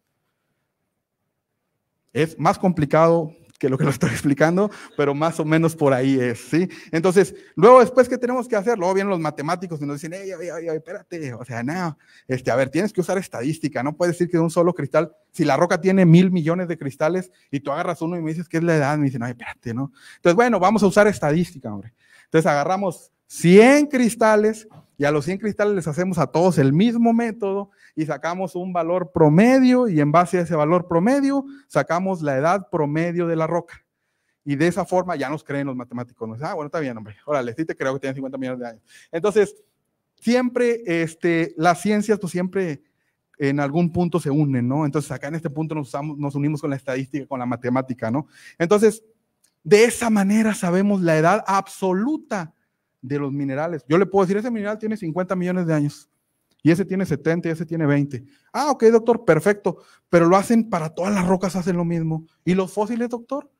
Es más complicado que lo que lo estoy explicando, pero más o menos por ahí es, ¿sí? Entonces, luego después, ¿qué tenemos que hacer? Luego vienen los matemáticos y nos dicen, ey, espérate, o sea, no, este, a ver, tienes que usar estadística, no puedes decir que un solo cristal, si la roca tiene mil millones de cristales y tú agarras uno y me dices que es la edad, me dicen, ay, espérate, ¿no? Entonces, bueno, vamos a usar estadística, hombre. Entonces, agarramos 100 cristales y a los 100 cristales les hacemos a todos el mismo método y sacamos un valor promedio y en base a ese valor promedio sacamos la edad promedio de la roca. Y de esa forma ya nos creen los matemáticos. ah, bueno, está bien, hombre. Órale, sí te creo que tienen 50 millones de años. Entonces, siempre este, las ciencias, pues siempre en algún punto se unen, ¿no? Entonces, acá en este punto nos unimos con la estadística, con la matemática, ¿no? Entonces, de esa manera sabemos la edad absoluta de los minerales. Yo le puedo decir, ese mineral tiene 50 millones de años, y ese tiene 70, y ese tiene 20. Ah, ok, doctor, perfecto, pero lo hacen para todas las rocas, hacen lo mismo. ¿Y los fósiles, doctor?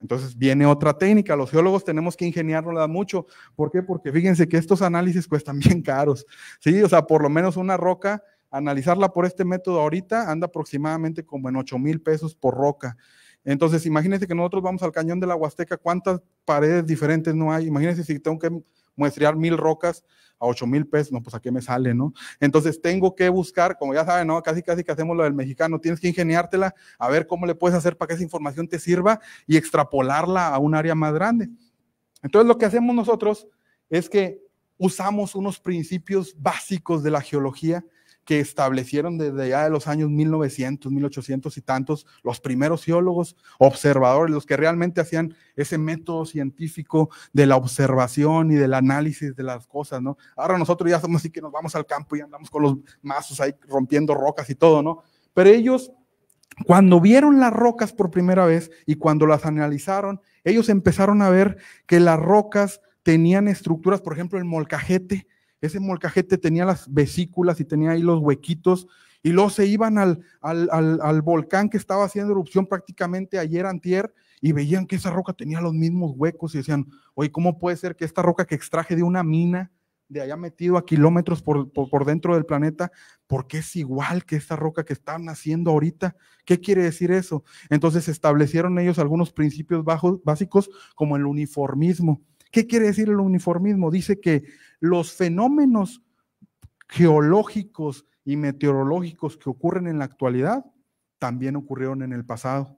Entonces viene otra técnica, los geólogos tenemos que ingeniarlo mucho. ¿Por qué? Porque fíjense que estos análisis cuestan bien caros. Sí, o sea, por lo menos una roca, analizarla por este método ahorita anda aproximadamente como en 8 mil pesos por roca. Entonces imagínense que nosotros vamos al cañón de la Huasteca, ¿cuántas paredes diferentes no hay? Imagínense si tengo que muestrear mil rocas a ocho mil pesos, no, pues a qué me sale, ¿no? Entonces tengo que buscar, como ya saben, ¿no? Casi, casi que hacemos lo del mexicano, tienes que ingeniártela, a ver cómo le puedes hacer para que esa información te sirva y extrapolarla a un área más grande. Entonces lo que hacemos nosotros es que usamos unos principios básicos de la geología que establecieron desde ya de los años 1900, 1800 y tantos, los primeros geólogos, observadores, los que realmente hacían ese método científico de la observación y del análisis de las cosas, ¿no? Ahora nosotros ya somos así que nos vamos al campo y andamos con los mazos ahí rompiendo rocas y todo, ¿no? Pero ellos cuando vieron las rocas por primera vez y cuando las analizaron, ellos empezaron a ver que las rocas tenían estructuras, por ejemplo, el molcajete, ese molcajete tenía las vesículas y tenía ahí los huequitos, y luego se iban al, al, volcán que estaba haciendo erupción prácticamente ayer antier, y veían que esa roca tenía los mismos huecos y decían, oye, ¿cómo puede ser que esta roca que extraje de una mina de allá metido a kilómetros por, por, dentro del planeta, porque es igual que esta roca que están haciendo ahorita. ¿Qué quiere decir eso? Entonces establecieron ellos algunos principios bajos, básicos como el uniformismo. ¿Qué quiere decir el uniformismo? Dice que los fenómenos geológicos y meteorológicos que ocurren en la actualidad también ocurrieron en el pasado.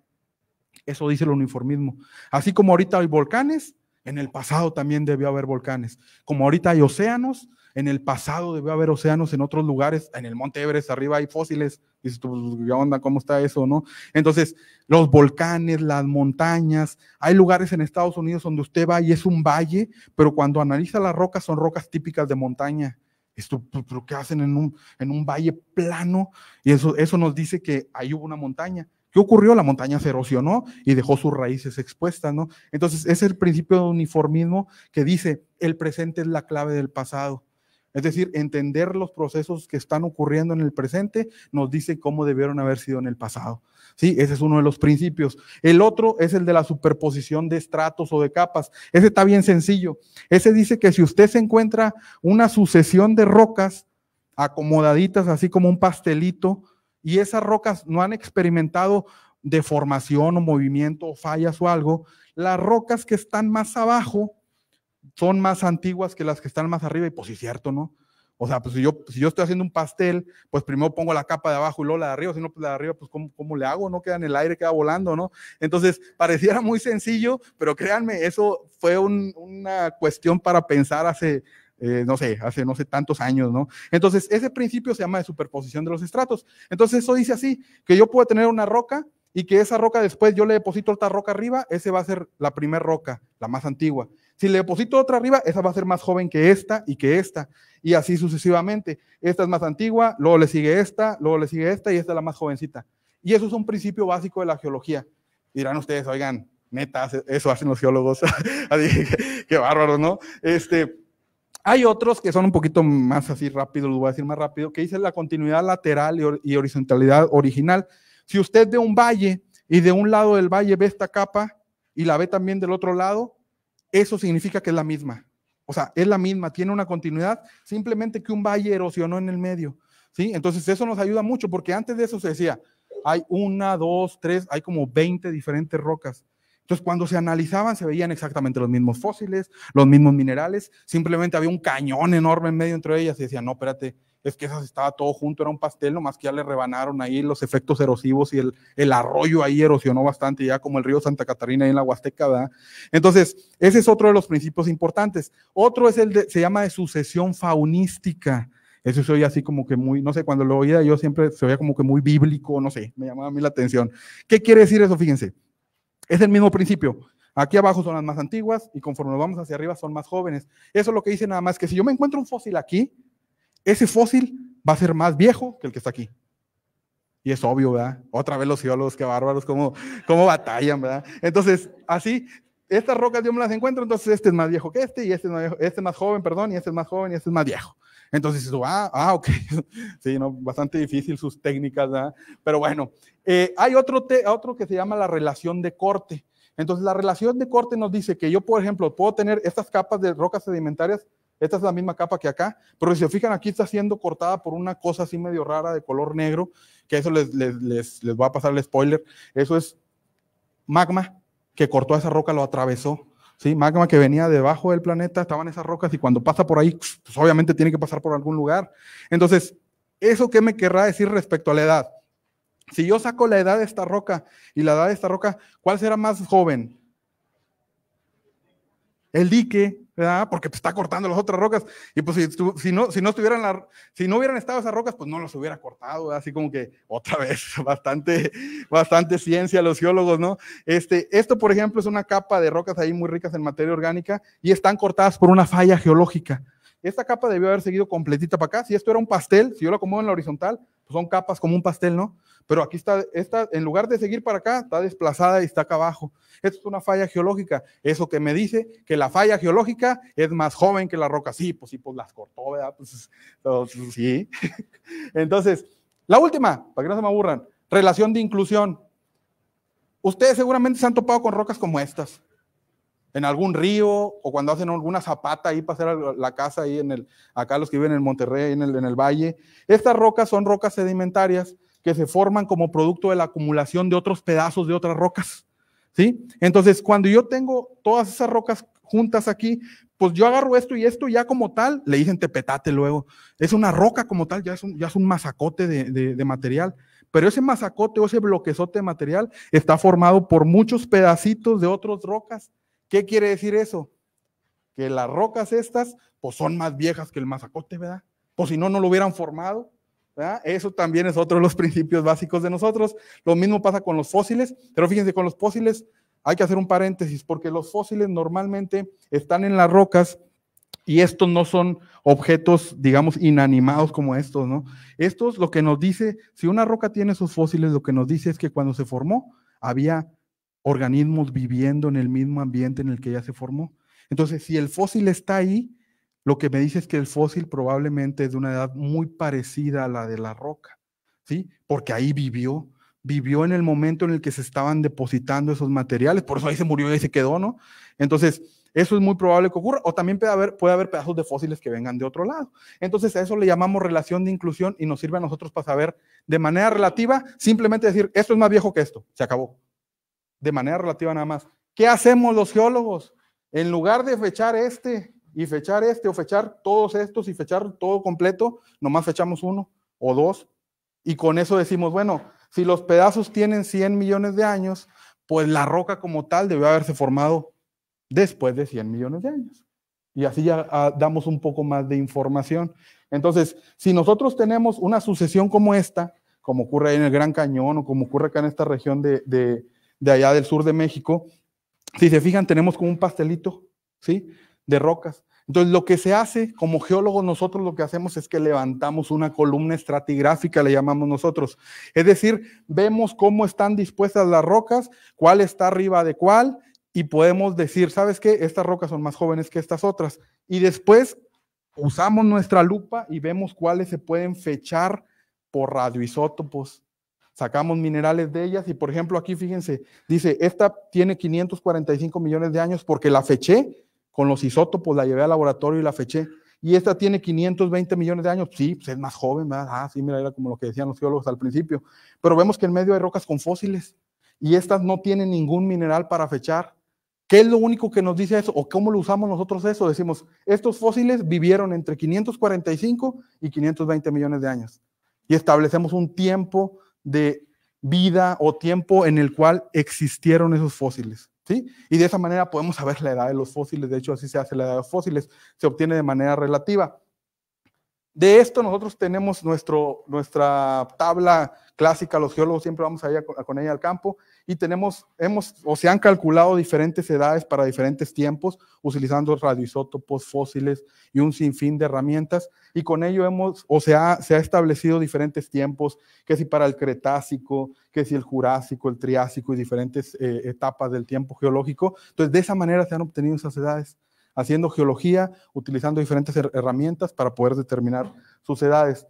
Eso dice el uniformismo. Así como ahorita hay volcanes, en el pasado también debió haber volcanes. Como ahorita hay océanos, en el pasado debió haber océanos en otros lugares, en el Monte Everest arriba hay fósiles, dices tú, pues, ¿qué onda? ¿Cómo está eso, no? Entonces, los volcanes, las montañas, hay lugares en Estados Unidos donde usted va y es un valle, pero cuando analiza las rocas, son rocas típicas de montaña. Esto, pues, ¿pero qué hacen en un, en un valle plano? Y eso, eso nos dice que ahí hubo una montaña. ¿Qué ocurrió? La montaña se erosionó y dejó sus raíces expuestas, ¿no? Entonces, es el principio de uniformismo que dice, el presente es la clave del pasado. Es decir, entender los procesos que están ocurriendo en el presente nos dice cómo debieron haber sido en el pasado. Sí, ese es uno de los principios. El otro es el de la superposición de estratos o de capas. Ese está bien sencillo. Ese dice que si usted se encuentra una sucesión de rocas acomodaditas, así como un pastelito, y esas rocas no han experimentado deformación o movimiento o fallas o algo, las rocas que están más abajo son más antiguas que las que están más arriba, y pues sí, cierto, ¿no? O sea, pues si yo, si yo estoy haciendo un pastel, pues primero pongo la capa de abajo y luego la de arriba, si no, pues la de arriba, pues ¿cómo, ¿cómo, le hago? No queda en el aire, queda volando, ¿no? Entonces, pareciera muy sencillo, pero créanme, eso fue una cuestión para pensar hace, eh, no sé, hace no sé tantos años, ¿no? Entonces, ese principio se llama de superposición de los estratos. Entonces, eso dice así, que yo puedo tener una roca y que esa roca después yo le deposito otra roca arriba, ese va a ser la primera roca, la más antigua. Si le deposito otra arriba, esa va a ser más joven que esta y que esta, y así sucesivamente. Esta es más antigua, luego le sigue esta, luego le sigue esta, y esta es la más jovencita. Y eso es un principio básico de la geología. Dirán ustedes, oigan, neta, eso hacen los geólogos. Qué bárbaro, ¿no? Este, hay otros que son un poquito más así rápido, lo voy a decir más rápido, que dicen la continuidad lateral y horizontalidad original. Si usted de un valle y de un lado del valle ve esta capa y la ve también del otro lado, eso significa que es la misma. O sea, es la misma, tiene una continuidad, simplemente que un valle erosionó en el medio. ¿sí? Entonces eso nos ayuda mucho porque antes de eso se decía, hay una, dos, tres, hay como 20 diferentes rocas. Entonces cuando se analizaban se veían exactamente los mismos fósiles, los mismos minerales, simplemente había un cañón enorme en medio entre ellas y decían, no, espérate, es que esas estaba todo junto, era un pastel, nomás que ya le rebanaron ahí los efectos erosivos y el, el arroyo ahí erosionó bastante, ya como el río Santa Catarina ahí en la Huasteca, Entonces, ese es otro de los principios importantes. Otro es el de, se llama de sucesión faunística. Eso se oye así como que muy, no sé, cuando lo oía yo siempre se oía como que muy bíblico, no sé, me llamaba a mí la atención. ¿Qué quiere decir eso? Fíjense, es el mismo principio. Aquí abajo son las más antiguas y conforme nos vamos hacia arriba son más jóvenes. Eso es lo que dice nada más que si yo me encuentro un fósil aquí, ese fósil va a ser más viejo que el que está aquí. Y es obvio, ¿verdad? Otra vez los geólogos, qué bárbaros, cómo, cómo batallan, ¿verdad? Entonces, así, estas rocas yo me las encuentro, entonces este es más viejo que este, y este es más, este más joven, perdón, y este es más joven, y este es más viejo. Entonces, ah, ah, ok. Sí, no, bastante difícil sus técnicas, ¿verdad? Pero bueno, eh, hay otro, otro que se llama la relación de corte. Entonces, la relación de corte nos dice que yo, por ejemplo, puedo tener estas capas de rocas sedimentarias esta es la misma capa que acá, pero si se fijan aquí está siendo cortada por una cosa así medio rara de color negro, que eso les, les, a pasar el spoiler, eso es magma que cortó esa roca, lo atravesó, ¿sí? Magma que venía debajo del planeta, estaban esas rocas y cuando pasa por ahí, pues, pues obviamente tiene que pasar por algún lugar. Entonces, ¿eso qué me querrá decir respecto a la edad? Si yo saco la edad de esta roca y la edad de esta roca, ¿cuál será más joven? el dique, ¿verdad? Porque pues, está cortando las otras rocas. Y pues si, no, si, no estuvieran si no hubieran estado esas rocas, pues no las hubiera cortado, Así como que otra vez, bastante, bastante ciencia los geólogos, ¿no? Este, esto, por ejemplo, es una capa de rocas ahí muy ricas en materia orgánica y están cortadas por una falla geológica. Esta capa debió haber seguido completita para acá. Si esto era un pastel, si yo lo acomodo en la horizontal, pues son capas como un pastel, ¿no? Pero aquí está, está, en lugar de seguir para acá, está desplazada y está acá abajo. Esto es una falla geológica. Eso que me dice que la falla geológica es más joven que la roca. Sí, pues sí, pues las cortó, ¿verdad? Pues, pues, sí. Entonces, la última, para que no se me aburran, relación de inclusión. Ustedes seguramente se han topado con rocas como estas, en algún río o cuando hacen alguna zapata ahí para hacer la casa ahí en el, acá los que viven en Monterrey, en el, en el valle. Estas rocas son rocas sedimentarias que se forman como producto de la acumulación de otros pedazos de otras rocas. ¿Sí? Entonces, cuando yo tengo todas esas rocas juntas aquí, pues yo agarro esto y esto ya como tal, le dicen tepetate luego, es una roca como tal, ya es un, ya es un masacote de, material, pero ese masacote o ese bloquezote de material está formado por muchos pedacitos de otras rocas. ¿Qué quiere decir eso? Que las rocas estas, pues son más viejas que el masacote, ¿verdad? O pues si no, no lo hubieran formado. Eso también es otro de los principios básicos de nosotros. Lo mismo pasa con los fósiles, pero fíjense, con los fósiles hay que hacer un paréntesis porque los fósiles normalmente están en las rocas y estos no son objetos, digamos, inanimados como estos, ¿no? Estos lo que nos dice, si una roca tiene sus fósiles, lo que nos dice es que cuando se formó había organismos viviendo en el mismo ambiente en el que ya se formó. Entonces, si el fósil está ahí, lo que me dice es que el fósil probablemente es de una edad muy parecida a la de la roca, ¿sí? Porque ahí vivió, vivió en el momento en el que se estaban depositando esos materiales, por eso ahí se murió y ahí se quedó, ¿no? Entonces, eso es muy probable que ocurra, o también puede haber, puede haber pedazos de fósiles que vengan de otro lado. Entonces, a eso le llamamos relación de inclusión y nos sirve a nosotros para saber de manera relativa, simplemente decir, esto es más viejo que esto, se acabó. De manera relativa nada más. ¿Qué hacemos los geólogos? En lugar de fechar este, y fechar este o fechar todos estos y fechar todo completo, nomás fechamos uno o dos y con eso decimos, bueno, si los pedazos tienen 100 millones de años, pues la roca como tal debe haberse formado después de 100 millones de años. Y así ya ah, damos un poco más de información. Entonces, si nosotros tenemos una sucesión como esta, como ocurre en el Gran Cañón o como ocurre acá en esta región de, de allá del sur de México, si se fijan, tenemos como un pastelito, ¿sí? de rocas. Entonces, lo que se hace como geólogos nosotros lo que hacemos es que levantamos una columna estratigráfica, le llamamos nosotros. Es decir, vemos cómo están dispuestas las rocas, cuál está arriba de cuál, y podemos decir, ¿sabes qué? Estas rocas son más jóvenes que estas otras. Y después usamos nuestra lupa y vemos cuáles se pueden fechar por radioisótopos. Sacamos minerales de ellas y, por ejemplo, aquí fíjense, dice, esta tiene 545 millones de años porque la feché con los isótopos, la llevé al laboratorio y la feché. Y esta tiene 520 millones de años. Sí, pues, es más joven, ¿verdad? Ah, sí, mira, era como lo que decían los geólogos al principio. Pero vemos que en medio hay rocas con fósiles y estas no tienen ningún mineral para fechar. ¿Qué es lo único que nos dice eso? ¿O cómo lo usamos nosotros eso? Decimos, estos fósiles vivieron entre 545 y 520 millones de años. Y establecemos un tiempo de vida o tiempo en el cual existieron esos fósiles. Y de esa manera podemos saber la edad de los fósiles, de hecho así se hace la edad de los fósiles, se obtiene de manera relativa. De esto nosotros tenemos nuestro, nuestra tabla clásica, los geólogos siempre vamos con ella al campo y tenemos, hemos o se han calculado diferentes edades para diferentes tiempos utilizando radioisótopos, fósiles y un sinfín de herramientas y con ello hemos o se ha, se ha establecido diferentes tiempos, que si para el Cretácico, que si el Jurásico, el Triásico y diferentes eh, etapas del tiempo geológico. Entonces de esa manera se han obtenido esas edades haciendo geología, utilizando diferentes herramientas para poder determinar sus edades.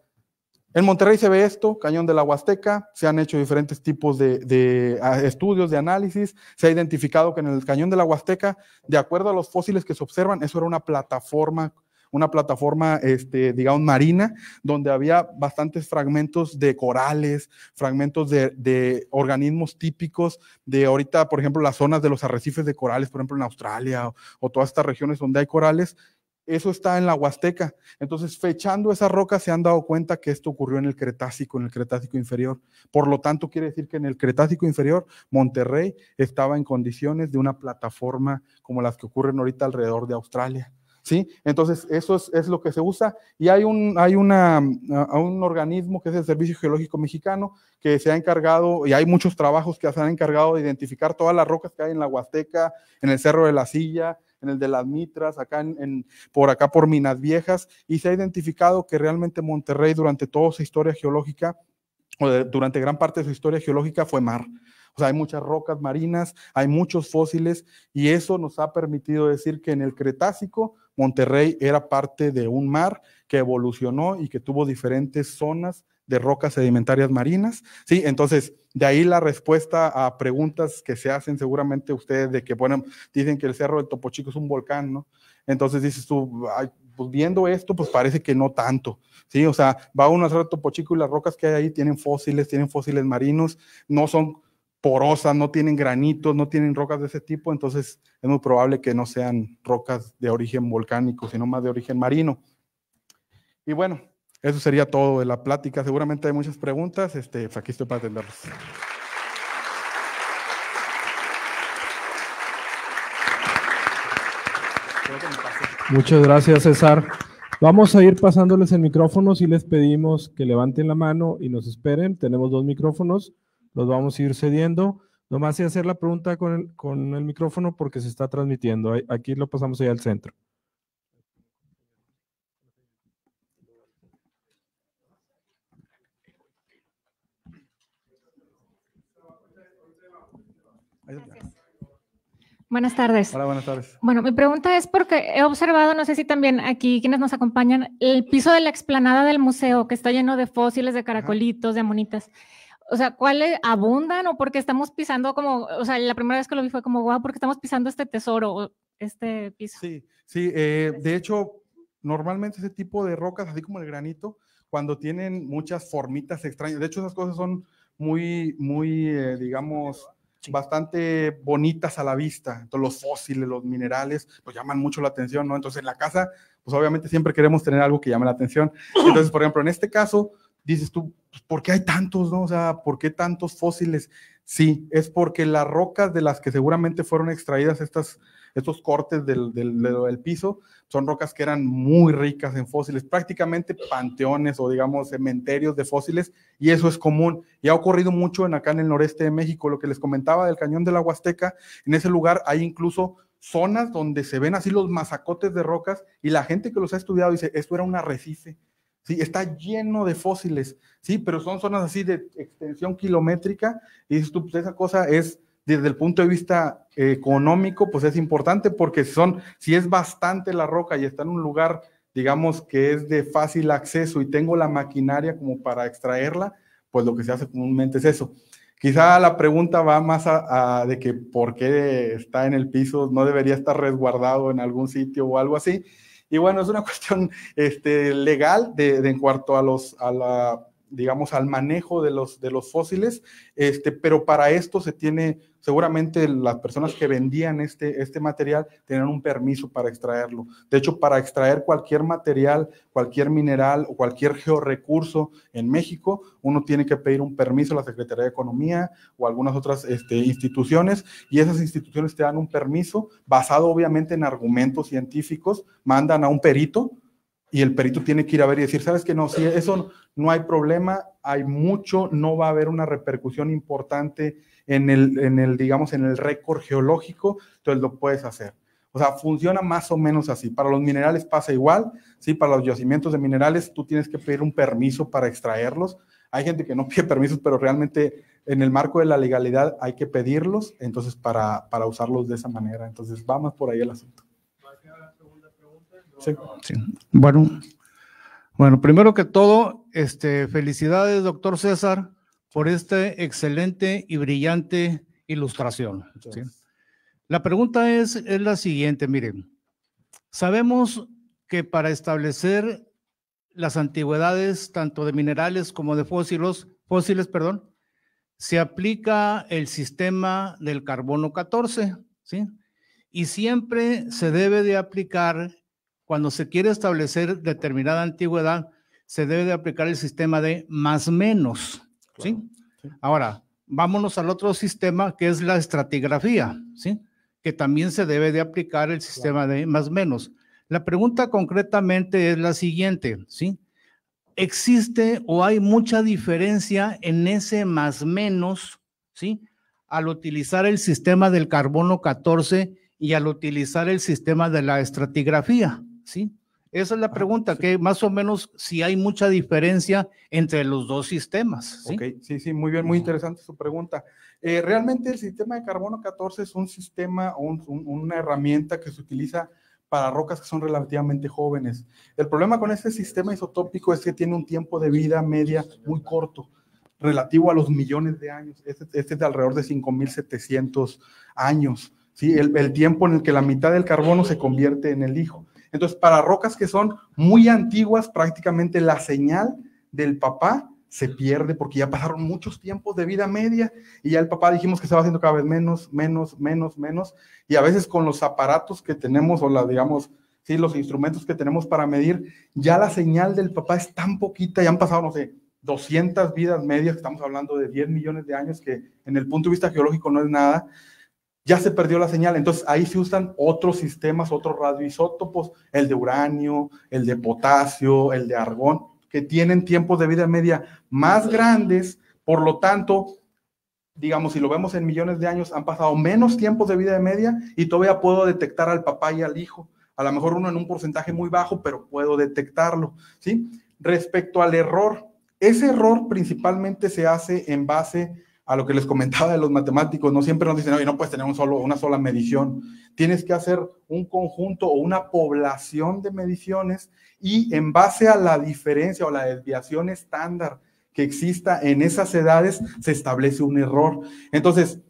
En Monterrey se ve esto, Cañón de la Huasteca, se han hecho diferentes tipos de, de, estudios, de análisis, se ha identificado que en el Cañón de la Huasteca, de acuerdo a los fósiles que se observan, eso era una plataforma una plataforma, este, digamos, marina, donde había bastantes fragmentos de corales, fragmentos de, organismos típicos de ahorita, por ejemplo, las zonas de los arrecifes de corales, por ejemplo, en Australia o, todas estas regiones donde hay corales. Eso está en la Huasteca. Entonces, fechando esa roca se han dado cuenta que esto ocurrió en el Cretácico, en el Cretácico inferior. Por lo tanto, quiere decir que en el Cretácico inferior, Monterrey estaba en condiciones de una plataforma como las que ocurren ahorita alrededor de Australia. Entonces, eso es, lo que se usa. Y hay, un, hay una, un organismo que es el Servicio Geológico Mexicano que se ha encargado, y hay muchos trabajos que se han encargado de identificar todas las rocas que hay en la Huasteca, en el Cerro de la Silla, en el de las Mitras, acá en, por acá por Minas Viejas, y se ha identificado que realmente Monterrey durante toda su historia geológica, o durante gran parte de su historia geológica, fue mar. O sea, hay muchas rocas marinas, hay muchos fósiles, y eso nos ha permitido decir que en el Cretácico Monterrey era parte de un mar que evolucionó y que tuvo diferentes zonas de rocas sedimentarias marinas, ¿sí? Entonces, de ahí la respuesta a preguntas que se hacen seguramente ustedes de que, bueno, dicen que el Cerro del Topo Chico es un volcán, ¿no? Entonces dices tú, pues viendo esto, pues parece que no tanto, ¿sí? O sea, va uno al Cerro del Topo Chico y las rocas que hay ahí tienen fósiles, tienen fósiles marinos, no son porosas, no tienen granitos, no tienen rocas de ese tipo, entonces es muy probable que no sean rocas de origen volcánico, sino más de origen marino. Y bueno, eso sería todo de la plática. Seguramente hay muchas preguntas, este, pues, aquí estoy para atenderlos. Muchas gracias, César. Vamos a ir pasándoles el micrófono. Si les pedimos que levanten la mano y nos esperen, tenemos dos micrófonos los vamos a ir cediendo. Nomás y hacer la pregunta con el, micrófono porque se está transmitiendo. Aquí lo pasamos allá al centro. Buenas tardes. buenas tardes. Bueno, mi pregunta es porque he observado, no sé si también aquí quienes nos acompañan, el piso de la explanada del museo que está lleno de fósiles, de caracolitos, de amonitas, o sea, ¿cuáles abundan o porque estamos pisando como, o sea, la primera vez que lo vi fue como, wow, porque estamos pisando este tesoro, este piso? Sí, sí, eh, pues de hecho, normalmente ese tipo de rocas, así como el granito, cuando tienen muchas formitas extrañas, de hecho esas cosas son muy, muy, eh, digamos, bastante bonitas a la vista. Entonces los fósiles, los minerales, pues llaman mucho la atención, ¿no? Entonces en la casa, pues obviamente siempre queremos tener algo que llame la atención. Entonces, por ejemplo, en este caso, dices tú, pues, ¿por qué hay tantos, no? O sea, ¿por qué tantos fósiles? Sí, es porque las rocas de las que seguramente fueron extraídas estas, estos cortes del, piso son rocas que eran muy ricas en fósiles, prácticamente panteones o digamos cementerios de fósiles, y eso es común. Y ha ocurrido mucho en acá en el noreste de México, lo que les comentaba del cañón de la Huasteca, en ese lugar hay incluso zonas donde se ven así los mazacotes de rocas y la gente que los ha estudiado dice, esto era un arrecife Sí, está lleno de fósiles, sí, pero son zonas así de extensión kilométrica y pues, esa cosa es, desde el punto de vista eh, económico, pues es importante porque son, si es bastante la roca y está en un lugar, digamos, que es de fácil acceso y tengo la maquinaria como para extraerla, pues lo que se hace comúnmente es eso. Quizá la pregunta va más a de que por qué está en el piso, no debería estar resguardado en algún sitio o algo así. Y bueno, es una cuestión este, legal de, de en cuarto a, los, a la digamos, al manejo de los, de los fósiles, este, pero para esto se tiene, seguramente las personas que vendían este, este material tenían un permiso para extraerlo. De hecho, para extraer cualquier material, cualquier mineral o cualquier georrecurso en México, uno tiene que pedir un permiso a la Secretaría de Economía o algunas otras este, instituciones, y esas instituciones te dan un permiso basado obviamente en argumentos científicos, mandan a un perito y el perito tiene que ir a ver y decir, sabes que no, si eso no hay problema, hay mucho, no va a haber una repercusión importante en el, en el digamos, en el récord geológico, entonces lo puedes hacer. O sea, funciona más o menos así. Para los minerales pasa igual, ¿sí? Para los yacimientos de minerales tú tienes que pedir un permiso para extraerlos. Hay gente que no pide permisos, pero realmente en el marco de la legalidad hay que pedirlos, entonces para, para usarlos de esa manera. Entonces vamos por ahí el asunto. Sí. Bueno, bueno, primero que todo, este, felicidades, doctor César, por esta excelente y brillante ilustración. La pregunta es, es la siguiente, miren, sabemos que para establecer las antigüedades tanto de minerales como de fósiles, fósiles, perdón, se aplica el sistema del carbono 14, ¿sí? Y siempre se debe de aplicar cuando se quiere establecer determinada antigüedad, se debe de aplicar el sistema de más menos. Ahora, vámonos al otro sistema que es la estratigrafía, ¿sí? que también se debe de aplicar el sistema de más menos. La pregunta concretamente es la siguiente, ¿sí? ¿Existe o hay mucha diferencia en ese más menos, ¿sí? Al utilizar el sistema del carbono 14 y al utilizar el sistema de la estratigrafía. ¿sí? Esa es la ah, pregunta, que más o menos si hay mucha diferencia entre los dos sistemas. ¿sí? Ok, sí, sí, muy bien, muy interesante su pregunta. Eh, realmente el sistema de carbono 14 es un sistema o una herramienta que se utiliza para rocas que son relativamente jóvenes. El problema con este sistema isotópico es que tiene un tiempo de vida media muy corto relativo a los millones de años. Este, este es de alrededor de 5.700 años. ¿sí? el tiempo en el que la mitad del carbono se convierte en el hijo. Entonces, para rocas que son muy antiguas, prácticamente la señal del papá se pierde porque ya pasaron muchos tiempos de vida media y ya el papá dijimos que se va haciendo cada vez menos, menos, menos, menos. Y a veces con los aparatos que tenemos o la, digamos, sí, los instrumentos que tenemos para medir, ya la señal del papá es tan poquita, ya han pasado, no sé, 200 vidas medias, estamos hablando de 10 millones de años, que en el punto de vista geológico no es nada, ya se perdió la señal. Entonces ahí se usan otros sistemas, otros radioisótopos, el de uranio, el de potasio, el de argón, que tienen tiempos de vida media más grandes, por lo tanto, digamos, si lo vemos en millones de años, han pasado menos tiempos de vida media y todavía puedo detectar al papá y al hijo. A lo mejor uno en un porcentaje muy bajo, pero puedo detectarlo, ¿sí? Respecto al error, ese error principalmente se hace en base a lo que les comentaba de los matemáticos, no siempre nos dicen, oye, no puedes tener solo, una sola medición. Tienes que hacer un conjunto o una población de mediciones y en base a la diferencia o la desviación estándar que exista en esas edades, se establece un error. Entonces,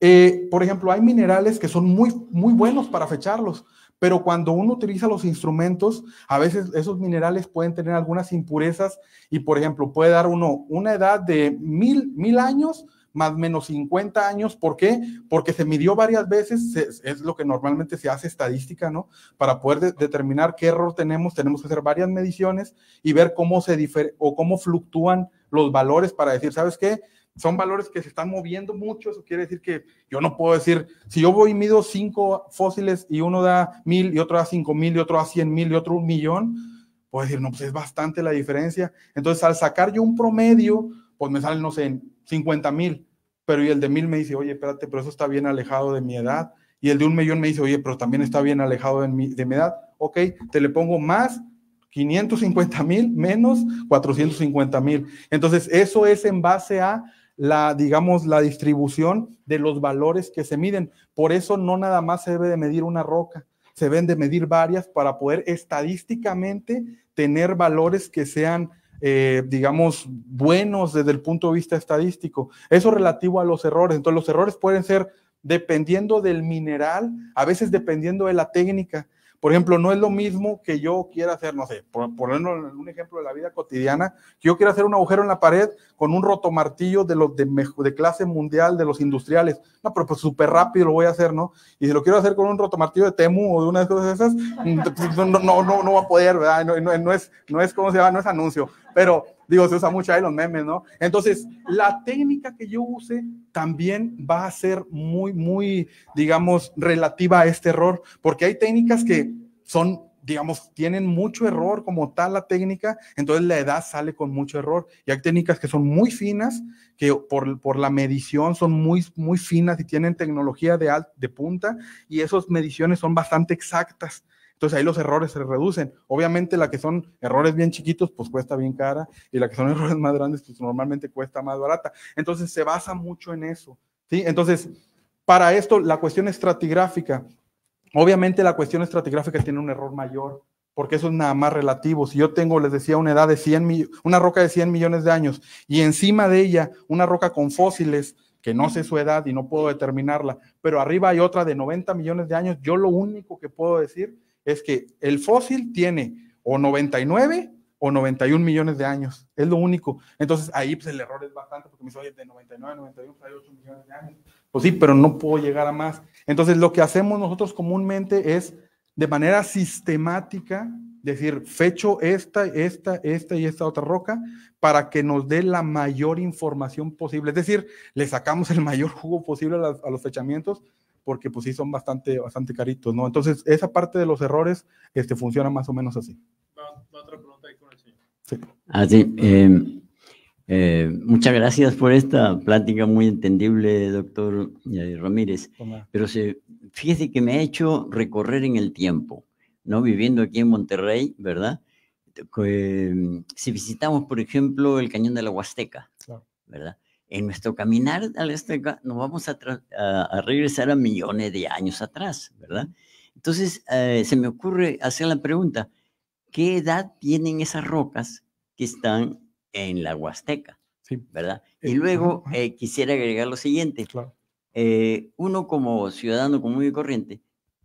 eh, por ejemplo, hay minerales que son muy, muy buenos para fecharlos, pero cuando uno utiliza los instrumentos, a veces esos minerales pueden tener algunas impurezas y, por ejemplo, puede dar uno una edad de mil, mil años más menos 50 años. ¿Por qué? Porque se midió varias veces, es lo que normalmente se hace estadística, ¿no? Para poder determinar qué error tenemos, tenemos que hacer varias mediciones y ver cómo se o cómo fluctúan los valores para decir, ¿sabes qué? son valores que se están moviendo mucho, eso quiere decir que yo no puedo decir, si yo voy y mido cinco fósiles y uno da mil y otro da cinco mil y otro da cien mil y otro un millón, puedo decir, no, pues es bastante la diferencia. Entonces, al sacar yo un promedio, pues me salen, no sé, cincuenta mil, pero y el de mil me dice, oye, espérate, pero eso está bien alejado de mi edad. Y el de un millón me dice, oye, pero también está bien alejado de mi, de mi edad. Ok, te le pongo más, 550 mil menos 450 mil. Entonces, eso es en base a la, digamos, la distribución de los valores que se miden. Por eso no nada más se debe de medir una roca, se deben de medir varias para poder estadísticamente tener valores que sean, eh, digamos, buenos desde el punto de vista estadístico. Eso relativo a los errores. Entonces, los errores pueden ser dependiendo del mineral, a veces dependiendo de la técnica. Por ejemplo, no es lo mismo que yo quiera hacer, no sé, por ponerlo un ejemplo de la vida cotidiana, que yo quiera hacer un agujero en la pared con un rotomartillo de los de, de clase mundial, de los industriales. No, pero pues, súper rápido lo voy a hacer, ¿no? Y si lo quiero hacer con un rotomartillo de Temu o de una de esas, no, no, no, va a poder, ¿verdad? No, es, no es, ¿cómo se llama? No es anuncio, pero Digo, se usa mucho ahí los memes, ¿no? Entonces, la técnica que yo use también va a ser muy, muy, digamos, relativa a este error, porque hay técnicas que son digamos, tienen mucho error como tal la técnica, entonces la edad sale con mucho error. Y hay técnicas que son muy finas, que por, la medición son muy, muy finas y tienen tecnología de, de punta, y esas mediciones son bastante exactas. Entonces ahí los errores se reducen. Obviamente la que son errores bien chiquitos, pues cuesta bien cara, y la que son errores más grandes, pues normalmente cuesta más barata. Entonces se basa mucho en eso. ¿sí? Entonces, para esto, la cuestión estratigráfica, obviamente la cuestión estratigráfica tiene un error mayor, porque eso es nada más relativo. Si yo tengo, les decía, una edad de 100, una roca de 100 millones de años, y encima de ella una roca con fósiles, que no sé su edad y no puedo determinarla, pero arriba hay otra de 90 millones de años, yo lo único que puedo decir es que el fósil tiene o 99 o 91 millones de años, es lo único. Entonces ahí pues, el error es bastante porque me dice, oye, de 99 a 91 hay 8 millones de años. Pues sí, pero no puedo llegar a más. Entonces lo que hacemos nosotros comúnmente es de manera sistemática decir, fecho esta, esta, esta y esta otra roca para que nos dé la mayor información posible. Es decir, le sacamos el mayor jugo posible a, los fechamientos porque pues sí son bastante, bastante caritos, ¿no? Entonces, esa parte de los errores este, funciona más o menos así. Va, otra pregunta ahí con el señor. Sí. Ah, em, eh, muchas gracias por esta plática muy entendible, doctor eh, Ramírez. Pero se, fíjese que me ha hecho recorrer en el tiempo, ¿no? Viviendo aquí en Monterrey, ¿verdad? Em, si visitamos, por ejemplo, el Cañón de la Huasteca, ¿verdad? en nuestro caminar al este, nos vamos a, regresar a millones de años atrás, ¿verdad? Entonces, eh, se me ocurre hacer la pregunta, ¿qué edad tienen esas rocas que están en la Huasteca? ¿Verdad? Y luego eh, quisiera agregar lo siguiente. Eh, uno como ciudadano común y corriente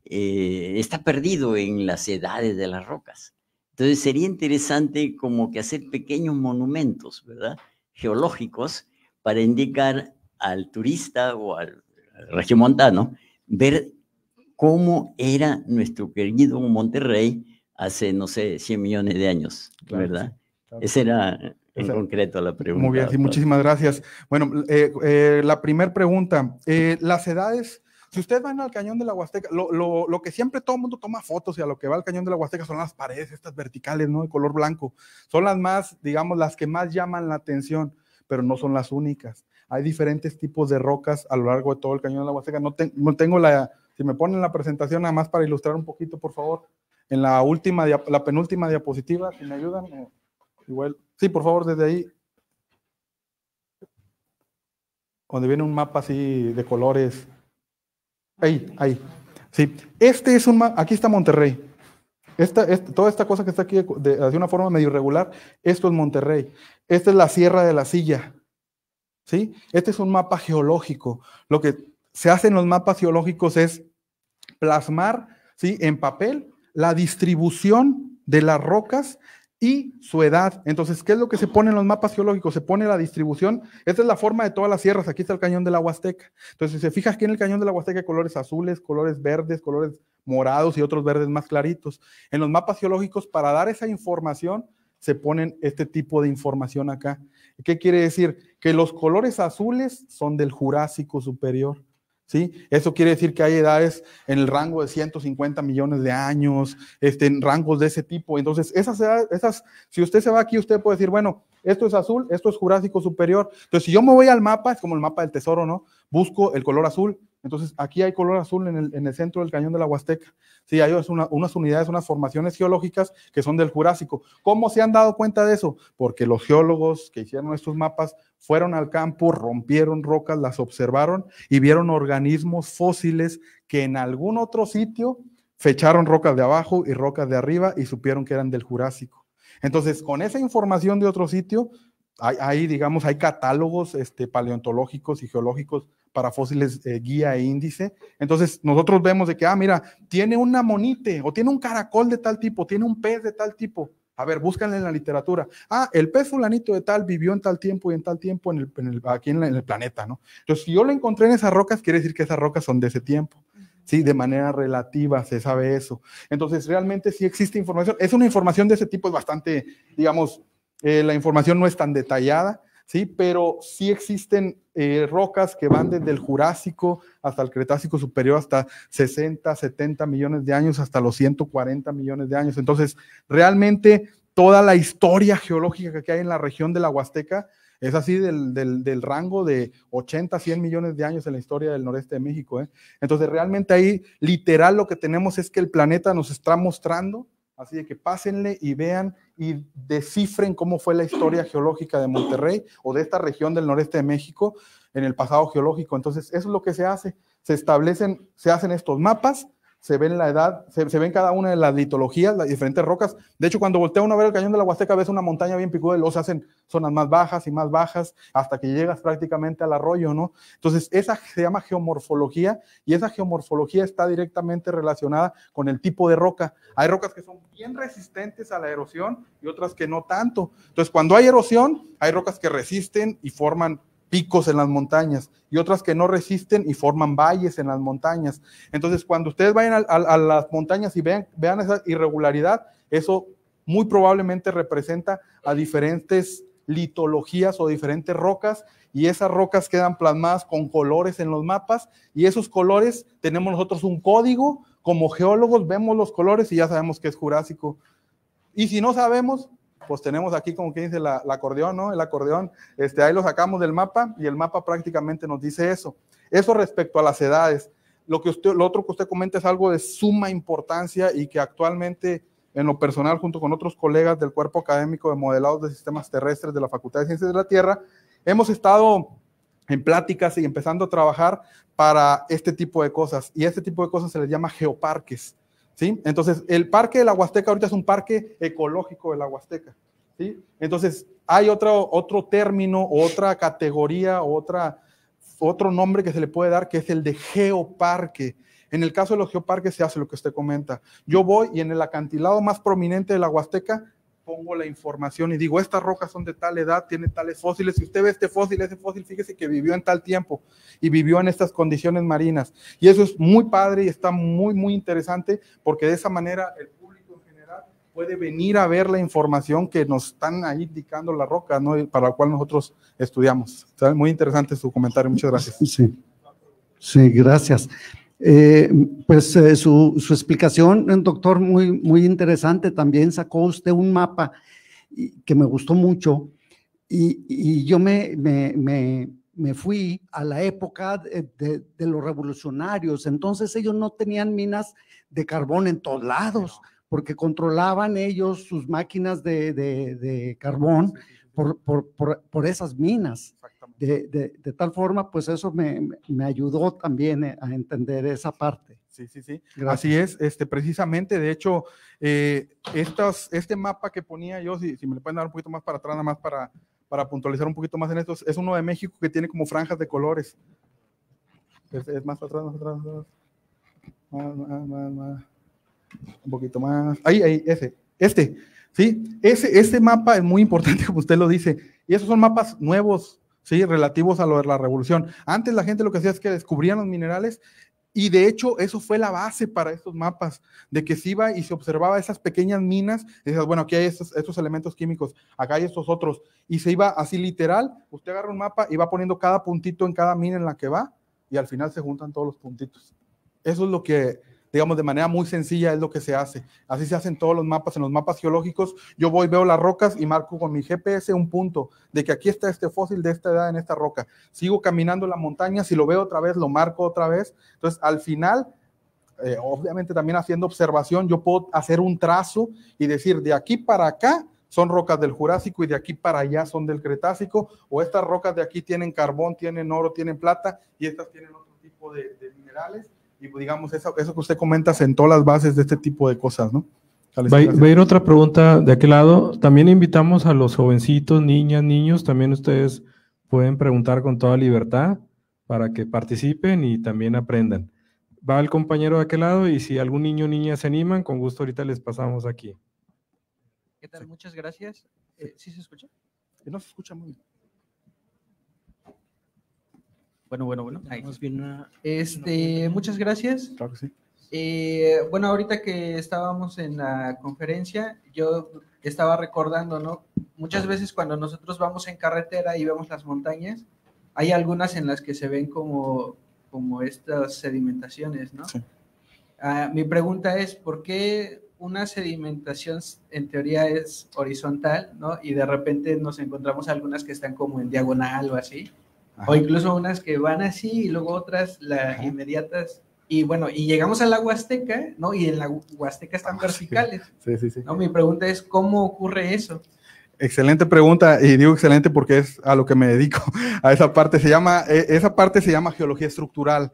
está perdido en las edades de las rocas. Entonces sería interesante como que hacer pequeños monumentos, ¿verdad? Geológicos para indicar al turista o al regiomontano ver cómo era nuestro querido Monterrey hace, no sé, 100 millones de años, ¿verdad? Esa era en concreto la pregunta. Muy bien, muchísimas gracias. Bueno, eh, eh, la primera pregunta, eh, las edades... Si ustedes van al cañón de la Huasteca, lo, que siempre todo el mundo toma fotos y a lo que va al cañón de la Huasteca son las paredes, estas verticales, ¿no? De color blanco. Son las más, digamos, las que más llaman la atención pero no son las únicas. Hay diferentes tipos de rocas a lo largo de todo el cañón de la Huasteca. No, no tengo la, si me ponen la presentación nada más para ilustrar un poquito, por favor, en la última, la penúltima diapositiva, si me ayudan, eh, igual. Sí, por favor, desde ahí. Donde viene un mapa así de colores. Ahí, ahí. Sí, este es un mapa, aquí está Monterrey toda esta cosa que está aquí de, una forma medio irregular, esto es Monterrey. Esta es la Sierra de la Silla. ¿sí? Este es un mapa geológico. Lo que se hace en los mapas geológicos es plasmar ¿sí? en papel la distribución de las rocas y su edad. Entonces, ¿qué es lo que se pone en los mapas geológicos? Se pone la distribución. Esta es la forma de todas las sierras. Aquí está el cañón de la Huasteca. Entonces, si se fija aquí en el cañón de la Huasteca hay colores azules, colores verdes, colores morados y otros verdes más claritos. En los mapas geológicos, para dar esa información, se ponen este tipo de información acá. ¿Qué quiere decir? Que los colores azules son del Jurásico Superior ¿sí? Eso quiere decir que hay edades en el rango de 150 millones de años, este, en rangos de ese tipo. Entonces, esas esas, si usted se va aquí, usted puede decir, bueno, esto es azul, esto es Jurásico Superior. Entonces, si yo me voy al mapa, es como el mapa del tesoro, ¿no? Busco el color azul. Entonces, aquí hay color azul en el, centro del cañón de la Huasteca. Sí, hay unas unidades, unas formaciones geológicas que son del Jurásico. ¿Cómo se han dado cuenta de eso? Porque los geólogos que hicieron estos mapas fueron al campo, rompieron rocas, las observaron y vieron organismos fósiles que en algún otro sitio fecharon rocas de abajo y rocas de arriba y supieron que eran del Jurásico. Entonces, con esa información de otro sitio, hay, digamos, hay catálogos este, paleontológicos y geológicos para fósiles eh, guía e índice. Entonces, nosotros vemos de que, ah, mira, tiene un amonite o tiene un caracol de tal tipo, tiene un pez de tal tipo. A ver, búscanle en la literatura. Ah, el pez fulanito de tal vivió en tal tiempo y en tal tiempo en aquí en, el planeta, ¿no? Entonces, si yo lo encontré en esas rocas, quiere decir que esas rocas son de ese tiempo. ¿sí? De manera relativa se sabe eso. Entonces, realmente sí existe información. Es una información de ese tipo, es bastante, digamos, eh, la información no es tan detallada, ¿sí? Pero sí existen eh, rocas que van desde el Jurásico hasta el Cretácico Superior, hasta 60, 70 millones de años, hasta los 140 millones de años. Entonces, realmente toda la historia geológica que hay en la región de la Huasteca es así del, rango de 80, 100 millones de años en la historia del noreste de México. ¿eh? Entonces, realmente ahí, literal, lo que tenemos es que el planeta nos está mostrando. Así de que pásenle y vean y descifren cómo fue la historia geológica de Monterrey o de esta región del noreste de México en el pasado geológico. Entonces, eso es lo que se hace. Se establecen, se hacen estos mapas, se ven la edad, se, ven cada una de las litologías, las diferentes rocas. De hecho, cuando voltea uno a ver el cañón de la Huasteca, ves una montaña bien picuda y luego hacen zonas más bajas y más bajas hasta que llegas prácticamente al arroyo, ¿no? Entonces, esa se llama geomorfología y esa geomorfología está directamente relacionada con el tipo de roca. Hay rocas que son bien resistentes a la erosión y otras que no tanto. Entonces, cuando hay erosión, hay rocas que resisten y forman picos en las montañas y otras que no resisten y forman valles en las montañas. Entonces, cuando ustedes vayan a, las montañas y vean esa irregularidad, eso muy probablemente representa a diferentes litologías o diferentes rocas y esas rocas quedan plasmadas con colores en los mapas y esos colores tenemos nosotros un código, como geólogos vemos los colores y ya sabemos que es jurásico. Y si no sabemos, pues tenemos aquí como que dice el acordeón, ¿no? El acordeón, este, ahí lo sacamos del mapa y el mapa prácticamente nos dice eso. Eso respecto a las edades. Lo, que usted, lo otro que usted comenta es algo de suma importancia y que actualmente en lo personal, junto con otros colegas del cuerpo académico de modelados de sistemas terrestres de la Facultad de Ciencias de la Tierra, hemos estado en pláticas y empezando a trabajar para este tipo de cosas. Y este tipo de cosas se les llama geoparques. Entonces, el parque de la Huasteca ahorita es un parque ecológico de la Huasteca. ¿sí? Entonces, hay otro, otro término, otra categoría, otra, otro nombre que se le puede dar, que es el de geoparque. En el caso de los geoparques se hace lo que usted comenta. Yo voy y en el acantilado más prominente de la Huasteca pongo la información y digo, estas rocas son de tal edad, tienen tales fósiles. Si usted ve este fósil, ese fósil, fíjese que vivió en tal tiempo y vivió en estas condiciones marinas. Y eso es muy padre y está muy, muy interesante porque de esa manera el público en general puede venir a ver la información que nos están ahí indicando la roca, ¿no? para la cual nosotros estudiamos. Está Muy interesante su comentario, muchas gracias. Sí, sí gracias. Eh, pues eh, su, explicación, doctor, muy, muy interesante. También sacó usted un mapa que me gustó mucho y, yo me, me, fui a la época de, los revolucionarios. Entonces ellos no tenían minas de carbón en todos lados porque controlaban ellos sus máquinas de, carbón por, por, esas minas de, tal forma, pues eso me, ayudó también eh, a entender esa parte. Sí, sí, sí. Así es, este, precisamente, de hecho, eh, este mapa que ponía yo, si, me le pueden dar un poquito más para atrás, nada más para, para puntualizar un poquito más en esto, es uno de México que tiene como franjas de colores. Es, más atrás, más atrás, más, más, Un poquito más. Ahí, ahí, ese, este. Sí, ese, ese mapa es muy importante, como usted lo dice. Y esos son mapas nuevos, ¿sí? Relativos a lo de la revolución. Antes la gente lo que hacía es que descubrían los minerales y de hecho, eso fue la base para estos mapas, de que se iba y se observaba esas pequeñas minas, y decías, bueno, aquí hay estos, estos, elementos químicos, acá hay estos otros, y se iba así literal, usted agarra un mapa y va poniendo cada puntito en cada mina en la que va, y al final se juntan todos los puntitos. Eso es lo que digamos, de manera muy sencilla es lo que se hace. Así se hacen todos los mapas. En los mapas geológicos, yo voy, veo las rocas y marco con mi GPS un punto de que aquí está este fósil de esta edad en esta roca. Sigo caminando la montaña, si lo veo otra vez, lo marco otra vez. Entonces, al final, eh, obviamente también haciendo observación, yo puedo hacer un trazo y decir, de aquí para acá son rocas del Jurásico y de aquí para allá son del Cretácico, o estas rocas de aquí tienen carbón, tienen oro, tienen plata y estas tienen otro tipo de minerales y digamos, eso, eso que usted comenta sentó las bases de este tipo de cosas, ¿no? Va, a ir otra pregunta de aquel lado. También invitamos a los jovencitos, niñas, niños, también ustedes pueden preguntar con toda libertad para que participen y también aprendan. Va el compañero de aquel lado y si algún niño o niña se animan, con gusto ahorita les pasamos aquí. ¿Qué tal? Muchas gracias. Eh, ¿Sí se escucha? Eh, no se escucha muy bien. Bueno, bueno, bueno. Ahí. Ah, este, muchas gracias. Claro que sí. Eh, bueno, ahorita que estábamos en la conferencia, yo estaba recordando, ¿no? Muchas veces cuando nosotros vamos en carretera y vemos las montañas, hay algunas en las que se ven como, como estas sedimentaciones, ¿no? Sí. Ah, mi pregunta es, ¿por qué una sedimentación en teoría es horizontal, ¿no? Y de repente nos encontramos algunas que están como en diagonal o así. O incluso unas que van así y luego otras, las inmediatas. Y bueno, y llegamos a la Huasteca, ¿no? Y en la Huasteca están ah, verticales. Sí, sí, sí. ¿no? Mi pregunta es, ¿cómo ocurre eso? Excelente pregunta, y digo excelente porque es a lo que me dedico, a esa parte. Se llama, e, esa parte se llama geología estructural